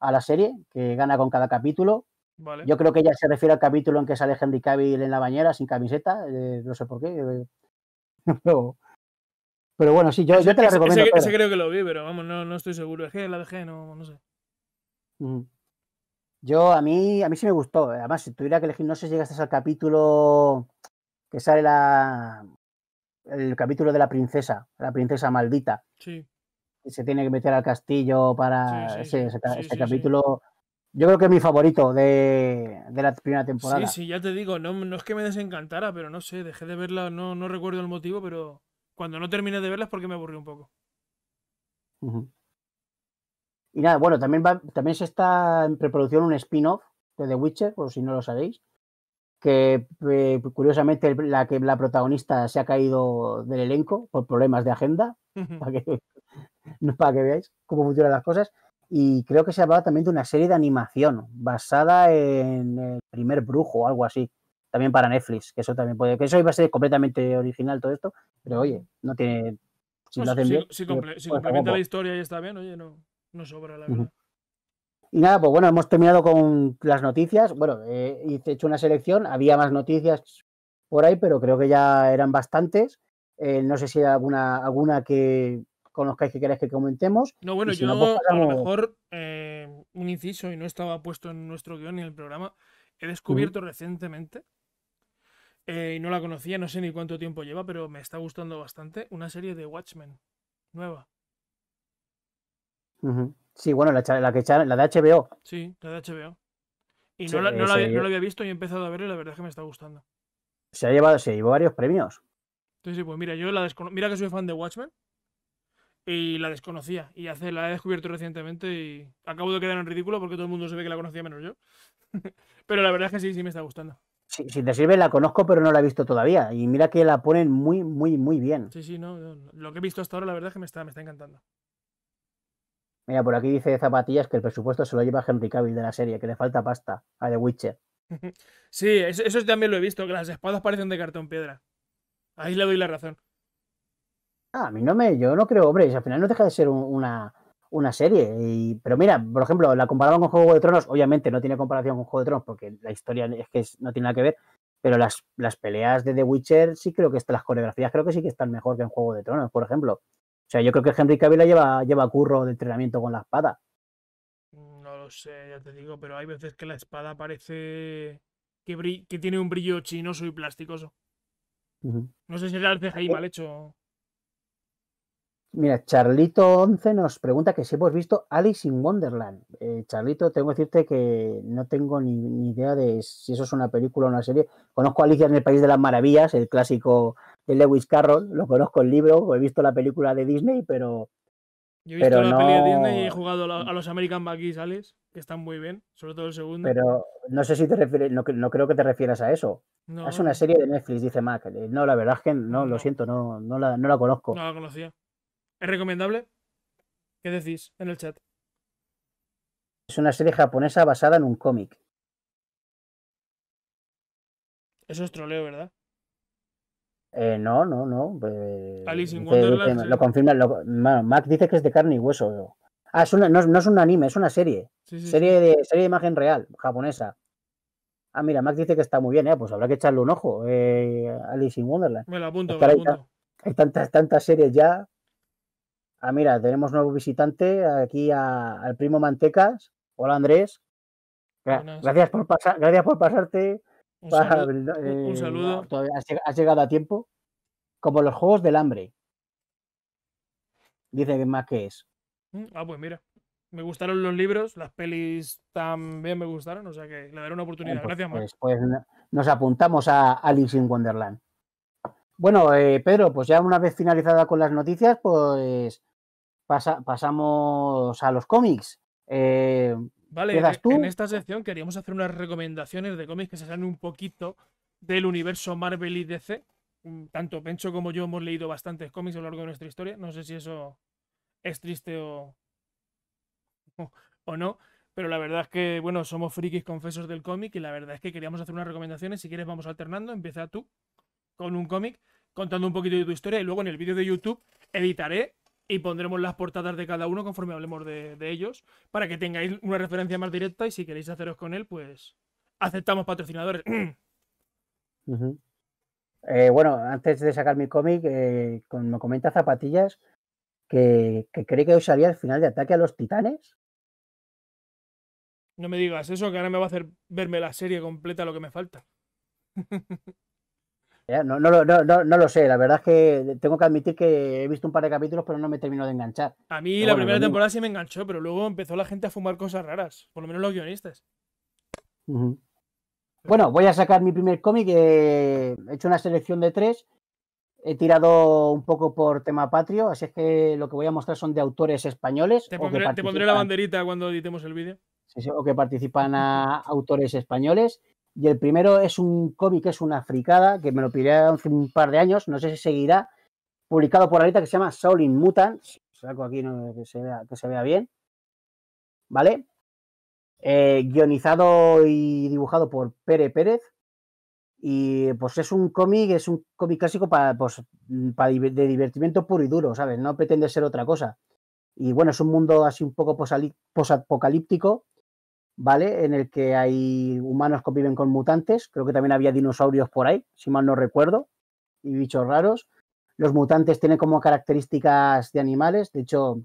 a la serie, que gana con cada capítulo. Vale. Yo creo que ya se refiere al capítulo en que sale Henry Cavill en la bañera sin camiseta, eh, no sé por qué. Eh, Pero bueno, sí, yo, te la recomiendo. Ese, creo que lo vi, pero vamos, no, estoy seguro. Es que la dejé, no, no sé. Mm. Yo, a mí, a mí sí me gustó. Eh. Además, si tuviera que elegir, no sé si llegaste al capítulo que sale la. El capítulo de la princesa, la princesa maldita. Sí. Que se tiene que meter al castillo para capítulo. Yo creo que es mi favorito de, la primera temporada. Sí, sí, ya te digo, no, no es que me desencantara, pero no sé, dejé de verla, no, no recuerdo el motivo, pero cuando no terminé de verlas porque me aburrí un poco. Y nada, bueno, también, también se está en preproducción un spin-off de The Witcher, por si no lo sabéis, que eh, curiosamente la, que, la protagonista se ha caído del elenco por problemas de agenda, para, que, para que veáis cómo funcionan las cosas. Y creo que se hablaba también de una serie de animación basada en el primer brujo o algo así también para Netflix, que eso también puede, que eso iba a ser completamente original todo esto, pero oye, no tiene... Si, complementa la historia y está bien, oye, no, sobra la verdad. Y nada, pues bueno, hemos terminado con las noticias. Bueno, eh, he hecho una selección, había más noticias por ahí, pero creo que ya eran bastantes. Eh, no sé si hay alguna, alguna que conozcáis que queráis que comentemos. No, bueno, yo no, pues a lo mejor eh, un inciso y no estaba puesto en nuestro guión ni en el programa. He descubierto recientemente eh, y no la conocía, no sé ni cuánto tiempo lleva, pero me está gustando bastante. Una serie de Watchmen, nueva. Sí, bueno, la, la, de HBO. Sí, la de HBO. Y no, la, eh, había visto y he empezado a verla y la verdad es que me está gustando. Se ha llevado, se varios premios. Entonces, pues mira, yo la Mira que soy fan de Watchmen y la desconocía. Y hace, la he descubierto recientemente y acabo de quedar en ridículo porque todo el mundo se ve que la conocía menos yo. Pero la verdad es que sí, sí me está gustando si, te sirve, la conozco, pero no la he visto todavía. Y mira que la ponen muy, muy, muy bien. Sí, sí, no, Lo que he visto hasta ahora, la verdad es que me está, me está encantando. Mira, por aquí dice Zapatillas que el presupuesto se lo lleva Henry Cavill de la serie, que le falta pasta a The Witcher. Sí, eso, también lo he visto, que las espadas parecen de cartón piedra. Ahí le doy la razón. Ah, a mí no me, yo no creo, hombre, al final no deja de ser una, una serie. Y, pero mira, por ejemplo, la comparaban con Juego de Tronos, obviamente no tiene comparación con Juego de Tronos porque la historia es que no tiene nada que ver, pero las, las peleas de The Witcher sí creo que están, las coreografías creo que sí que están mejor que en Juego de Tronos, por ejemplo. O sea, yo creo que Henry Cavill lleva, lleva curro de entrenamiento con la espada. No lo sé, ya te digo, pero hay veces que la espada parece que, que tiene un brillo chinoso y plasticoso. No sé si era el ahí eh, mal hecho. Mira, Charlito11 nos pregunta que si hemos visto Alice in Wonderland. Eh, Charlito, tengo que decirte que no tengo ni, idea de si eso es una película o una serie. Conozco a Alicia en el País de las Maravillas, el clásico de Lewis Carroll. Lo conozco el libro, he visto la película de Disney, pero. Yo he visto la película de Disney y he jugado a los American Buckies, Alice, que están muy bien, sobre todo el segundo. Pero no sé si te refieres, no, creo que te refieras a eso. Es una serie de Netflix, dice Mac. Eh, no, la verdad es que no, lo siento, no, no, la, no la conozco. No la conocía. ¿Es recomendable? ¿Qué decís en el chat? Es una serie japonesa basada en un cómic. Eso es troleo, ¿verdad? Eh, no, no, no. Eh, Alice in Wonderland. lo confirma. Mac dice que es de carne y hueso. Ah, no, es un anime, es una serie. serie, De, serie de imagen real, japonesa. Ah, mira, Mac dice que está muy bien, ¿eh? Pues habrá que echarle un ojo. Eh, Alice in Wonderland. Me la apunto, Hay, tantas, tantas series ya. Ah, mira, tenemos nuevo visitante aquí al primo Mantecas. Hola Andrés. gracias por, pasar, gracias por pasarte. Un, saludo. has llegado a tiempo. Como los juegos del hambre. Dice que más que es. Mm, ah, pues mira. Me gustaron los libros, las pelis también me gustaron, o sea que le daré una oportunidad. gracias, Marcos. Pues, pues nos apuntamos a Alice in Wonderland. Bueno, eh, Pedro, pues ya una vez finalizada con las noticias, pues pasamos a los cómics. Eh, vale, eh, en esta sección queríamos hacer unas recomendaciones de cómics que se salen un poquito del universo Marvel y DC. Mm, tanto Pencho como yo hemos leído bastantes cómics a lo largo de nuestra historia. No sé si eso es triste o, o, o no. Pero la verdad es que, bueno, somos frikis confesos del cómic y la verdad es que queríamos hacer unas recomendaciones. Si quieres, vamos alternando. Empieza tú con un cómic, contando un poquito de tu historia y luego en el vídeo de YouTube editaré y pondremos las portadas de cada uno conforme hablemos de, ellos, para que tengáis una referencia más directa y si queréis haceros con él, pues aceptamos patrocinadores. Eh, bueno, antes de sacar mi cómic, eh, me comenta Zapatillas que, que cree que os salía el final de Ataque a los Titanes. No me digas eso, que ahora me va a hacer verme la serie completa lo que me falta. No, lo sé, la verdad es que tengo que admitir que he visto un par de capítulos, pero no me termino de enganchar. A mí la primera temporada sí me enganchó, pero luego empezó la gente a fumar cosas raras, por lo menos los guionistas. Bueno, voy a sacar mi primer cómic. he hecho una selección de tres. He tirado un poco por tema patrio, así es que lo que voy a mostrar son de autores españoles. Te pondré, la banderita cuando editemos el vídeo. Sí, sí, o que participan autores españoles. Y el primero es un cómic es una fricada, que me lo pillé hace un par de años, no sé si seguirá, publicado por ahorita que se llama Soul in Mutants. Saco aquí que, se vea, bien. ¿Vale? Eh, guionizado y dibujado por Pere Pérez. Y pues es un cómic, es un cómic clásico para, pues, de divertimiento puro y duro, ¿sabes? No pretende ser otra cosa. Y bueno, es un mundo así un poco posapocalíptico ¿vale? En el que hay humanos que viven con mutantes, creo que también había dinosaurios por ahí, si mal no recuerdo, y bichos raros. Los mutantes tienen como características de animales, de hecho,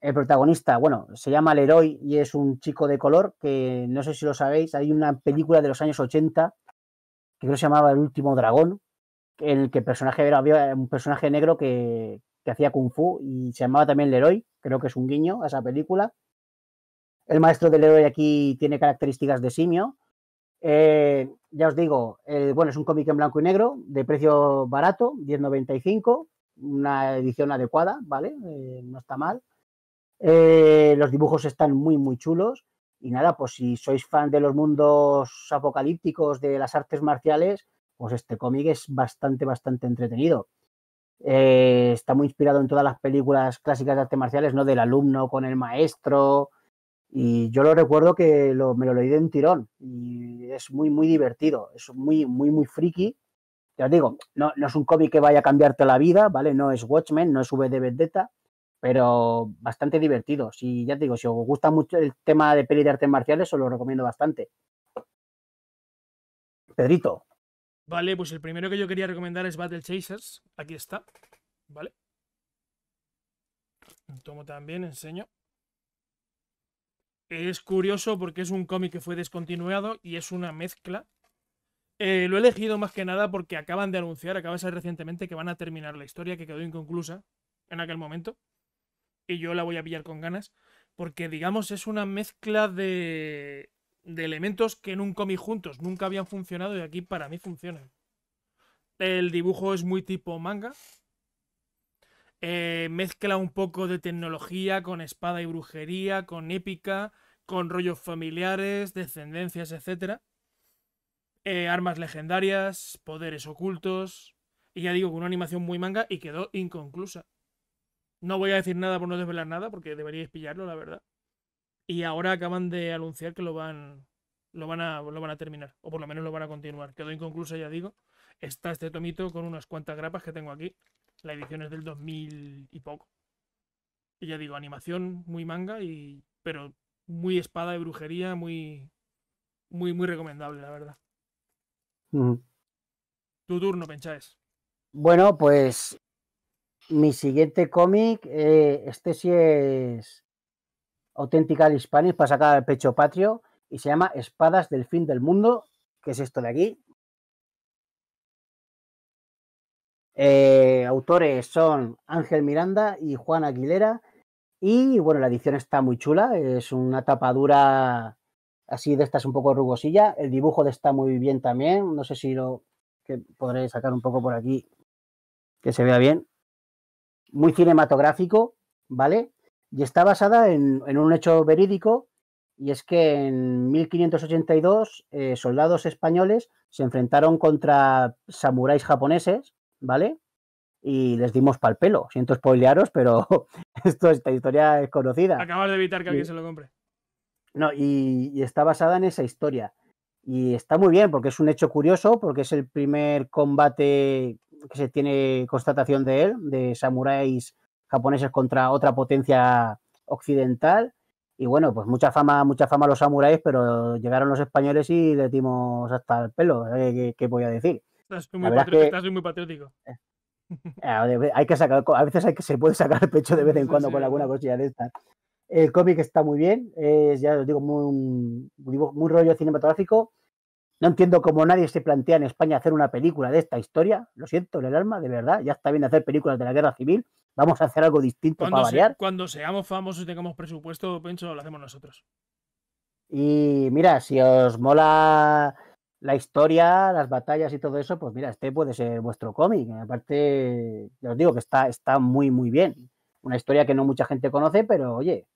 el protagonista, bueno, se llama Leroy y es un chico de color que no sé si lo sabéis, hay una película de los años 80 que creo se llamaba El último dragón, en el que el personaje era había un personaje negro que, que hacía kung fu y se llamaba también Leroy, creo que es un guiño a esa película. El maestro del héroe aquí tiene características de simio. Eh, ya os digo, bueno, es un cómic en blanco y negro, de precio barato, 10.95, una edición adecuada, ¿vale? Eh, no está mal. Eh, los dibujos están muy, muy chulos. Y nada, pues si sois fan de los mundos apocalípticos, de las artes marciales, pues este cómic es bastante, bastante entretenido. está muy inspirado en todas las películas clásicas de artes marciales, ¿no? Del alumno con el maestro, y yo lo recuerdo que me lo leí de un tirón y es muy, muy divertido, es muy, muy, muy friki. Ya os digo, no, no es un cómic que vaya a cambiarte la vida, ¿vale? No es Watchmen, no es V de Vendetta, pero bastante divertido. Si ya os digo, si os gusta mucho el tema de peli de artes marciales, os lo recomiendo bastante. Pedrito. Vale, pues el primero que yo quería recomendar es Battle Chasers. Aquí está. Vale. Tomo también, enseño. Es curioso porque es un cómic que fue descontinuado y es una mezcla. Eh, lo he elegido más que nada porque acaban de anunciar, acaba de ser recientemente, que van a terminar la historia que quedó inconclusa en aquel momento. Y yo la voy a pillar con ganas. Porque, digamos, es una mezcla de, de elementos que en un cómic juntos nunca habían funcionado y aquí para mí funcionan. El dibujo es muy tipo manga, eh, mezcla un poco de tecnología con espada y brujería, con épica, con rollos familiares, descendencias, etc. Eh, armas legendarias, poderes ocultos. Y ya digo, con una animación muy manga y quedó inconclusa. No voy a decir nada por no desvelar nada, porque deberíais pillarlo, la verdad. Y ahora acaban de anunciar que lo van, lo van, a, lo van a terminar, o por lo menos lo van a continuar. Quedó inconclusa, ya digo. Está este tomito con unas cuantas grapas que tengo aquí, la edición es del 2000 y poco. Y ya digo, animación muy manga, y pero muy espada de brujería, muy, muy, muy recomendable, la verdad. Tu turno, Penchaes. Bueno, pues mi siguiente cómic, eh, este sí es auténtica Hispanic para sacar el pecho patrio y se llama Espadas del fin del mundo, que es esto de aquí, Eh, autores son Ángel Miranda y Juan Aguilera. Y bueno, la edición está muy chula, es una tapadura así de estas un poco rugosilla. El dibujo está muy bien también. No sé si lo que podré sacar un poco por aquí que se vea bien. Muy cinematográfico, ¿vale? Y está basada en, un hecho verídico. Y es que en 1582 eh, soldados españoles se enfrentaron contra samuráis japoneses ¿vale? Y les dimos pal pelo. Siento spoilearos, pero esto, esta historia es conocida. Acabas de evitar que alguien se lo compre. No, y, está basada en esa historia. Y está muy bien, porque es un hecho curioso, porque es el primer combate que se tiene constatación de él, de samuráis japoneses contra otra potencia occidental. Y bueno, pues mucha fama, mucha fama a los samuráis, pero llegaron los españoles y les dimos hasta el pelo. Eh, qué voy a decir? Estás muy, patriótico, ah, Hay que sacar, a veces hay que, se puede sacar el pecho de vez en cuando con alguna cosilla de esta El cómic está muy bien, es, ya os digo, muy, muy rollo cinematográfico. No entiendo cómo nadie se plantea en España hacer una película de esta historia. Lo siento, en el alma, de verdad. Ya está bien hacer películas de la guerra civil. Vamos a hacer algo distinto cuando para variar. Cuando seamos famosos y tengamos presupuesto, lo hacemos nosotros. Y mira, si os mola la historia, las batallas y todo eso, pues mira, este puede ser vuestro cómic. Aparte, ya os digo que está, está muy, muy bien. Una historia que no mucha gente conoce, pero oye,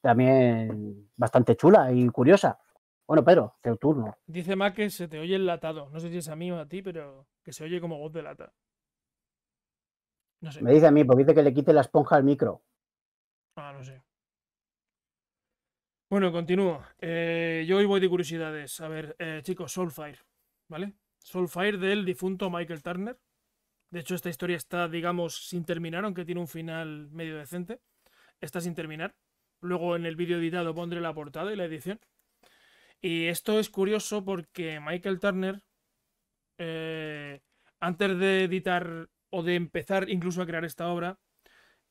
también bastante chula y curiosa. Bueno, Pedro, te turno. Dice más que se te oye el latado No sé si es a mí o a ti, pero que se oye como voz de lata. No Me dice a mí, porque dice que le quite la esponja al micro. Ah, no sé. Bueno, continúo. Eh, yo hoy voy de curiosidades. A ver, eh, chicos, Soulfire, ¿vale? Soulfire del difunto Michael Turner. De hecho, esta historia está, digamos, sin terminar, aunque tiene un final medio decente. Está sin terminar. Luego en el vídeo editado pondré la portada y la edición. Y esto es curioso porque Michael Turner, eh, antes de editar o de empezar incluso a crear esta obra,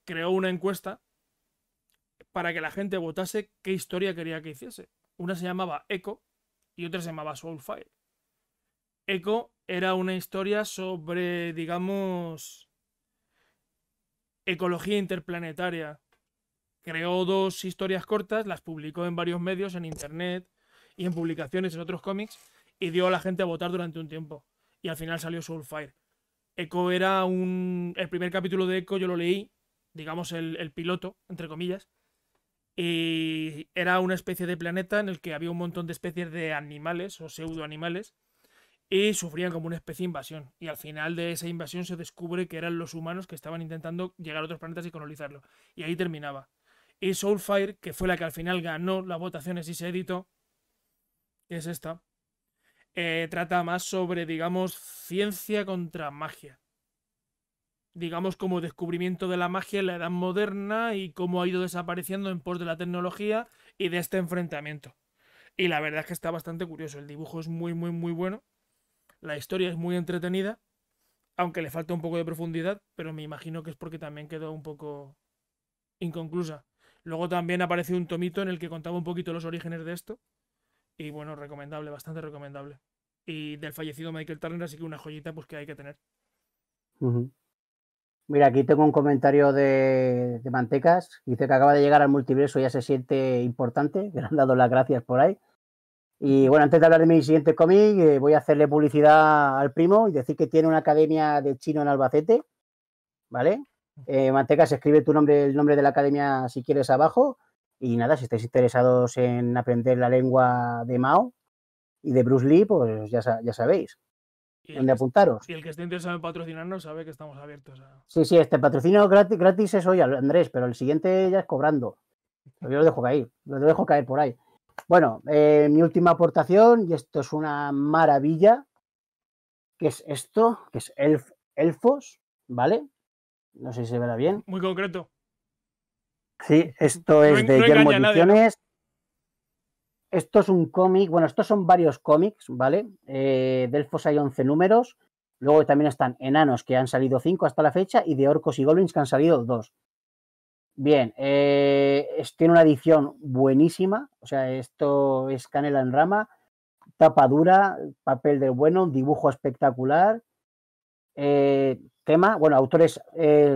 creó una encuesta para que la gente votase qué historia quería que hiciese. Una se llamaba Echo y otra se llamaba Soulfire. Echo era una historia sobre, digamos, ecología interplanetaria. Creó dos historias cortas, las publicó en varios medios, en internet y en publicaciones en otros cómics, y dio a la gente a votar durante un tiempo. Y al final salió Soulfire. Echo era un. El primer capítulo de Echo yo lo leí, digamos el, el piloto, entre comillas, y era una especie de planeta en el que había un montón de especies de animales o pseudoanimales y sufrían como una especie de invasión. Y al final de esa invasión se descubre que eran los humanos que estaban intentando llegar a otros planetas y colonizarlo. Y ahí terminaba. Y Soulfire, que fue la que al final ganó las votaciones y se editó, es esta, eh, trata más sobre, digamos, ciencia contra magia digamos, como descubrimiento de la magia en la edad moderna y cómo ha ido desapareciendo en pos de la tecnología y de este enfrentamiento. Y la verdad es que está bastante curioso. El dibujo es muy, muy, muy bueno. La historia es muy entretenida. Aunque le falta un poco de profundidad, pero me imagino que es porque también quedó un poco inconclusa. Luego también apareció un tomito en el que contaba un poquito los orígenes de esto. Y bueno, recomendable, bastante recomendable. Y del fallecido Michael Turner, así que una joyita pues que hay que tener. Mira, aquí tengo un comentario de, Mantecas. Dice que acaba de llegar al multiverso y ya se siente importante. le han dado las gracias por ahí. Y bueno, antes de hablar de mi siguiente cómic, eh, voy a hacerle publicidad al primo y decir que tiene una academia de chino en Albacete. ¿Vale? Eh, Mantecas, escribe tu nombre, el nombre de la academia si quieres abajo. Y nada, si estáis interesados en aprender la lengua de Mao y de Bruce Lee, pues ya, ya sabéis donde apuntaros. Y el que esté interesado en patrocinarnos sabe que estamos abiertos a. Sí, sí, este patrocinio gratis, es hoy, Andrés, pero el siguiente ya es cobrando. Yo lo dejo caer, lo dejo caer por ahí. Bueno, eh, mi última aportación, y esto es una maravilla, que es esto, que es elfos, ¿vale? No sé si se verá bien. Muy concreto. Sí, esto es de esto es un cómic, bueno, estos son varios cómics, ¿vale? Eh, Delfos hay 11 números, luego también están enanos que han salido 5 hasta la fecha y de orcos y goblins que han salido 2. Bien, eh, tiene una edición buenísima, o sea, esto es canela en rama, tapa dura, papel del bueno, dibujo espectacular, eh, tema, bueno, autores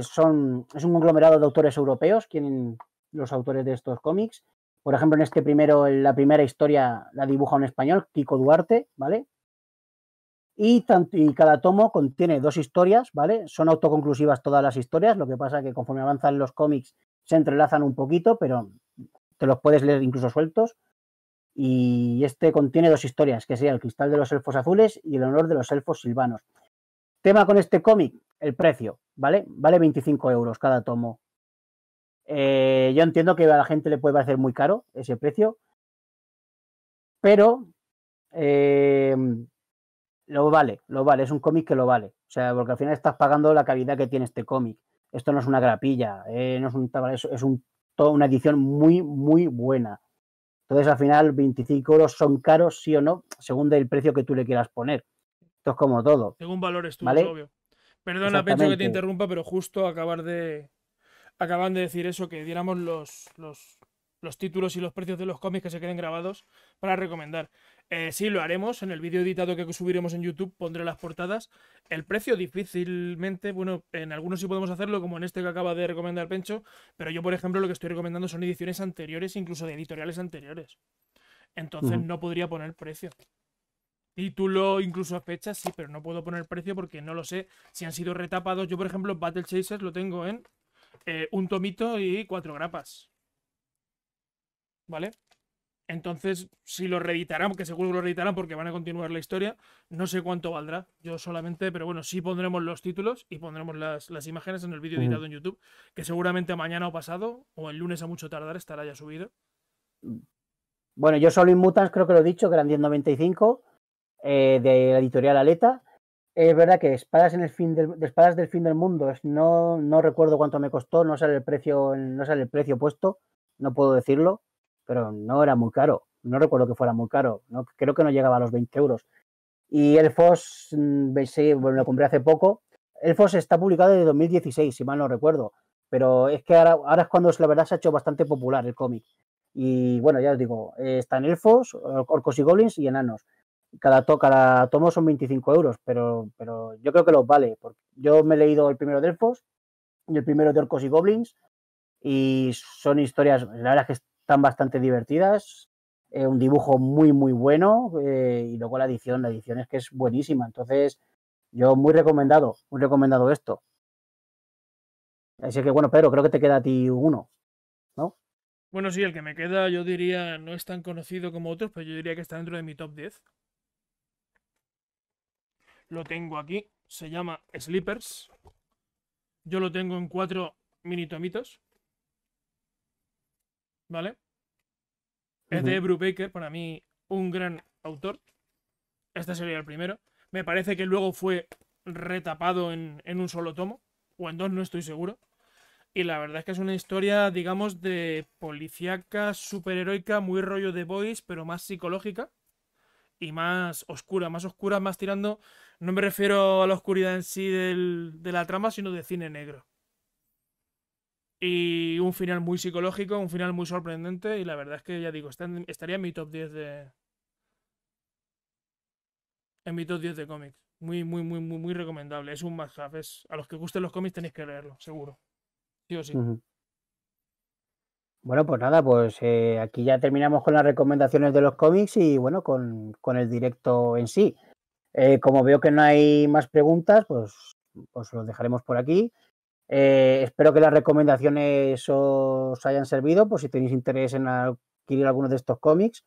son, es un conglomerado de autores europeos, quien los autores de estos cómics, por ejemplo, en este primero, en la primera historia la dibuja un español, Kiko Duarte, ¿vale? Y, y, cada tomo contiene dos historias, ¿vale? Son autoconclusivas todas las historias, lo que pasa es que conforme avanzan los cómics se entrelazan un poquito, pero te los puedes leer incluso sueltos. Y este contiene dos historias, que sería El cristal de los elfos azules y El honor de los elfos silvanos. Tema con este cómic, el precio, ¿vale? Vale 25 euros cada tomo. Eh, yo entiendo que a la gente le puede parecer muy caro ese precio, pero eh, lo vale, lo vale, es un cómic que lo vale. O sea, porque al final estás pagando la calidad que tiene este cómic. Esto no es una grapilla, eh, no es un es, es una edición muy, muy buena. Entonces, al final, 25 euros son caros, sí o no, según el precio que tú le quieras poner. Esto es como todo. Según valores tú, obvio. Perdona, Pecho que te interrumpa, pero justo acabar de, acaban de decir eso, que diéramos los, los, títulos y los precios de los cómics que se queden grabados para recomendar. Eh, sí, lo haremos. En el vídeo editado que subiremos en YouTube pondré las portadas. El precio difícilmente, bueno, en algunos sí podemos hacerlo, como en este que acaba de recomendar Pencho, pero yo, por ejemplo, lo que estoy recomendando son ediciones anteriores, incluso de editoriales anteriores. Entonces no podría poner precio. Título, incluso fechas, sí, pero no puedo poner precio porque no lo sé si han sido retapados. Yo, por ejemplo, Battle Chasers lo tengo en eh, un tomito y cuatro grapas. ¿Vale? Entonces, si lo reeditarán, que seguro lo reeditarán porque van a continuar la historia, no sé cuánto valdrá. Yo solamente, pero bueno, sí pondremos los títulos y pondremos las, imágenes en el vídeo editado en YouTube, que seguramente mañana o pasado, o el lunes a mucho tardar, estará ya subido. Bueno, yo solo mutas creo que lo he dicho, que eran 10.95 eh, de la editorial Aleta. Es verdad que espadas en el fin del, espadas del fin del mundo, no, no recuerdo cuánto me costó, no sale el precio, no sale el precio puesto, no puedo decirlo, pero no era muy caro. No recuerdo que fuera muy caro. No, creo que no llegaba a los 20 euros. Y el FOS, mm, bueno, lo compré hace poco. El FOS está publicado desde 2016, si mal no recuerdo. Pero es que ahora, es cuando la verdad se ha hecho bastante popular el cómic. Y bueno, ya os digo, eh, está en Elfos, Orcos y Goblins y Enanos cada, cada tomo son 25 euros, pero, pero yo creo que los vale. Porque yo me he leído el primero de Elfos y el primero de Orcos y Goblins y son historias, la verdad es que están bastante divertidas, un dibujo muy, muy bueno eh, y luego la edición, la edición es que es buenísima. Entonces, yo muy recomendado, muy recomendado esto. Así que bueno, Pedro, creo que te queda a ti uno, Bueno, sí, el que me queda yo diría no es tan conocido como otros, pero yo diría que está dentro de mi top 10. Lo tengo aquí. Se llama Sleepers. Yo lo tengo en cuatro mini tomitos. ¿Vale? Es de Ebru Baker, para mí un gran autor. Este sería el primero. Me parece que luego fue retapado en, en un solo tomo, o en dos, no estoy seguro. Y la verdad es que es una historia, digamos, de policíaca, superheroica, muy rollo de boys, pero más psicológica y más oscura, más oscura, más tirando, no me refiero a la oscuridad en sí de la trama, sino de cine negro. Y un final muy psicológico, un final muy sorprendente y la verdad es que ya digo, estaría en mi top 10 de... En mi top 10 de cómics. Muy, muy, muy, muy, muy recomendable. Es un must a los que gusten los cómics tenéis que leerlo, seguro. Sí o sí. Bueno, pues nada, pues eh, aquí ya terminamos con las recomendaciones de los cómics y bueno, con, el directo en sí. Eh, como veo que no hay más preguntas, pues, pues los dejaremos por aquí. Eh, espero que las recomendaciones os hayan servido, pues si tenéis interés en adquirir algunos de estos cómics.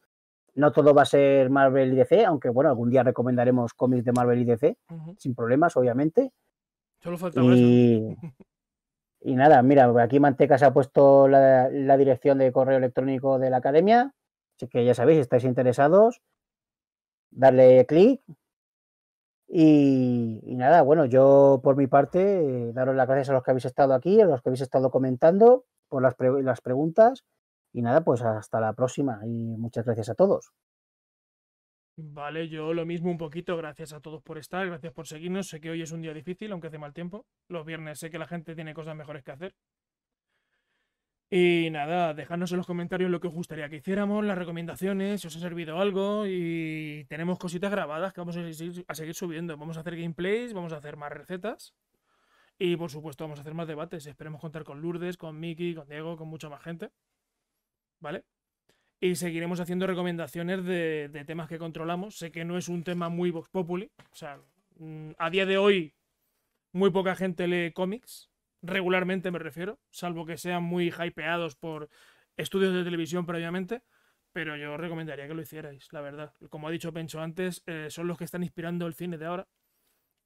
No todo va a ser Marvel y DC, aunque bueno, algún día recomendaremos cómics de Marvel y DC, sin problemas, obviamente. Solo faltaba un eso. Y nada, mira, aquí Manteca se ha puesto la, dirección de correo electrónico de la academia. Así que ya sabéis, si estáis interesados, darle clic. Y, nada, bueno, yo por mi parte, eh, daros las gracias a los que habéis estado aquí, a los que habéis estado comentando, por las preguntas. Y nada, pues hasta la próxima y muchas gracias a todos. Vale, yo lo mismo un poquito. Gracias a todos por estar, gracias por seguirnos. Sé que hoy es un día difícil, aunque hace mal tiempo. Los viernes sé que la gente tiene cosas mejores que hacer. Y nada, dejadnos en los comentarios lo que os gustaría que hiciéramos, las recomendaciones, si os ha servido algo y tenemos cositas grabadas que vamos a seguir, a seguir subiendo. Vamos a hacer gameplays, vamos a hacer más recetas y por supuesto vamos a hacer más debates. Esperemos contar con Lourdes, con Miki, con Diego, con mucha más gente. ¿Vale? y seguiremos haciendo recomendaciones de, temas que controlamos. Sé que no es un tema muy Vox Populi, o sea, mm, a día de hoy muy poca gente lee cómics, regularmente me refiero, salvo que sean muy hypeados por estudios de televisión previamente. Pero yo recomendaría que lo hicierais, la verdad. Como ha dicho Pencho antes, eh, son los que están inspirando el cine de ahora,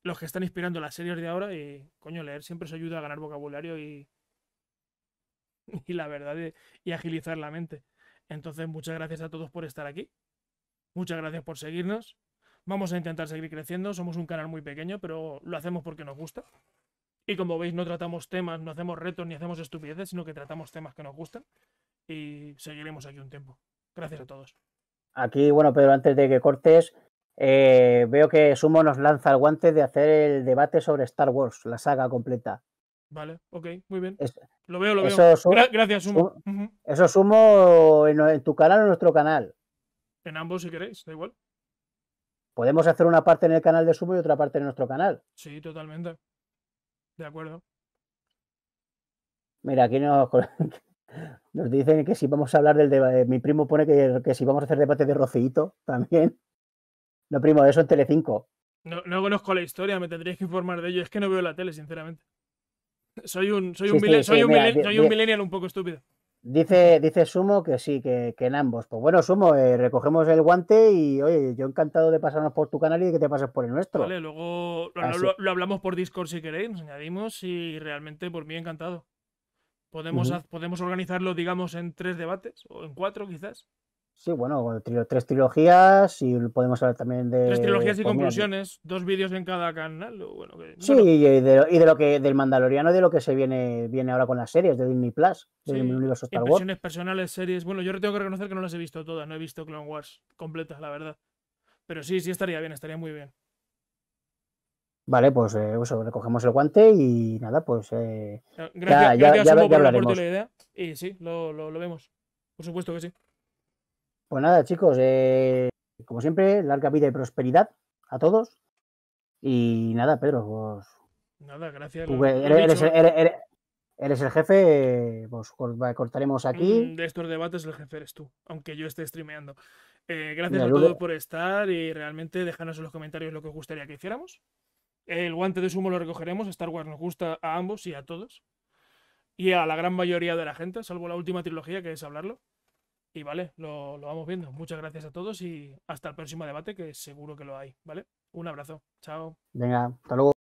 los que están inspirando las series de ahora y, coño, leer siempre os ayuda a ganar vocabulario y, y la verdad, y agilizar la mente. Entonces, muchas gracias a todos por estar aquí. Muchas gracias por seguirnos. Vamos a intentar seguir creciendo. Somos un canal muy pequeño, pero lo hacemos porque nos gusta. Y como veis, no tratamos temas, no hacemos retos ni hacemos estupideces, sino que tratamos temas que nos gustan. Y seguiremos aquí un tiempo. Gracias a todos. Aquí, bueno, Pedro, antes de que cortes, eh, veo que Sumo nos lanza el guante de hacer el debate sobre Star Wars, la saga completa. Vale, ok, muy bien. lo veo, lo veo. gracias, Sumo. Eso sumo en, tu canal o en nuestro canal. En ambos, si queréis, da igual. Podemos hacer una parte en el canal de Sumo y otra parte en nuestro canal. Sí, totalmente. De acuerdo. Mira, aquí nos, dicen que si vamos a hablar del debate. Eh, mi primo pone que, si vamos a hacer debate de Rocito también. No, primo, eso en Telecinco. No, no conozco la historia, me tendríais que informar de ello. Es que no veo la tele, sinceramente. Soy un, soy un, soy un, un millennial un poco estúpido. Dice, dice Sumo que sí, que, en ambos. Pues bueno, Sumo, eh, recogemos el guante y oye, yo encantado de pasarnos por tu canal y de que te pases por el nuestro. Vale, luego lo, hablamos por Discord si queréis, nos añadimos y realmente por mí encantado. Podemos, podemos organizarlo, digamos, en tres debates o en cuatro quizás. Sí, bueno, tres trilogías y podemos hablar también de. Tres trilogías y conclusiones, dos vídeos en cada canal. sí, Y, de, lo que del Mandaloriano y de lo que se viene, viene ahora con las series de Disney Plus, del universo Star Wars. Impresiones personales, series. Bueno, yo tengo que reconocer que no las he visto todas, no he visto Clone Wars completas, la verdad. Pero sí, sí estaría bien, estaría muy bien. Vale, pues eh, eso, recogemos el guante y nada, pues. Eh, ah, gracias, ya, hablaremos. la idea. Y sí, lo vemos. Por supuesto que sí. Pues nada, chicos, eh, como siempre, larga vida y prosperidad a todos. Y nada, Pedro, pues. Nada, gracias. eres, el jefe, pues cortaremos aquí. Mm, de estos debates, el jefe eres tú, aunque yo esté streameando. Eh, gracias a todos por estar y realmente dejarnos en los comentarios lo que os gustaría que hiciéramos. El guante de sumo lo recogeremos. Star Wars nos gusta a ambos y a todos. Y a la gran mayoría de la gente, salvo la última trilogía, que es hablarlo. Y vale, lo, lo vamos viendo. Muchas gracias a todos y hasta el próximo debate, que seguro que lo hay. ¿Vale? Un abrazo. Chao. Venga, hasta luego.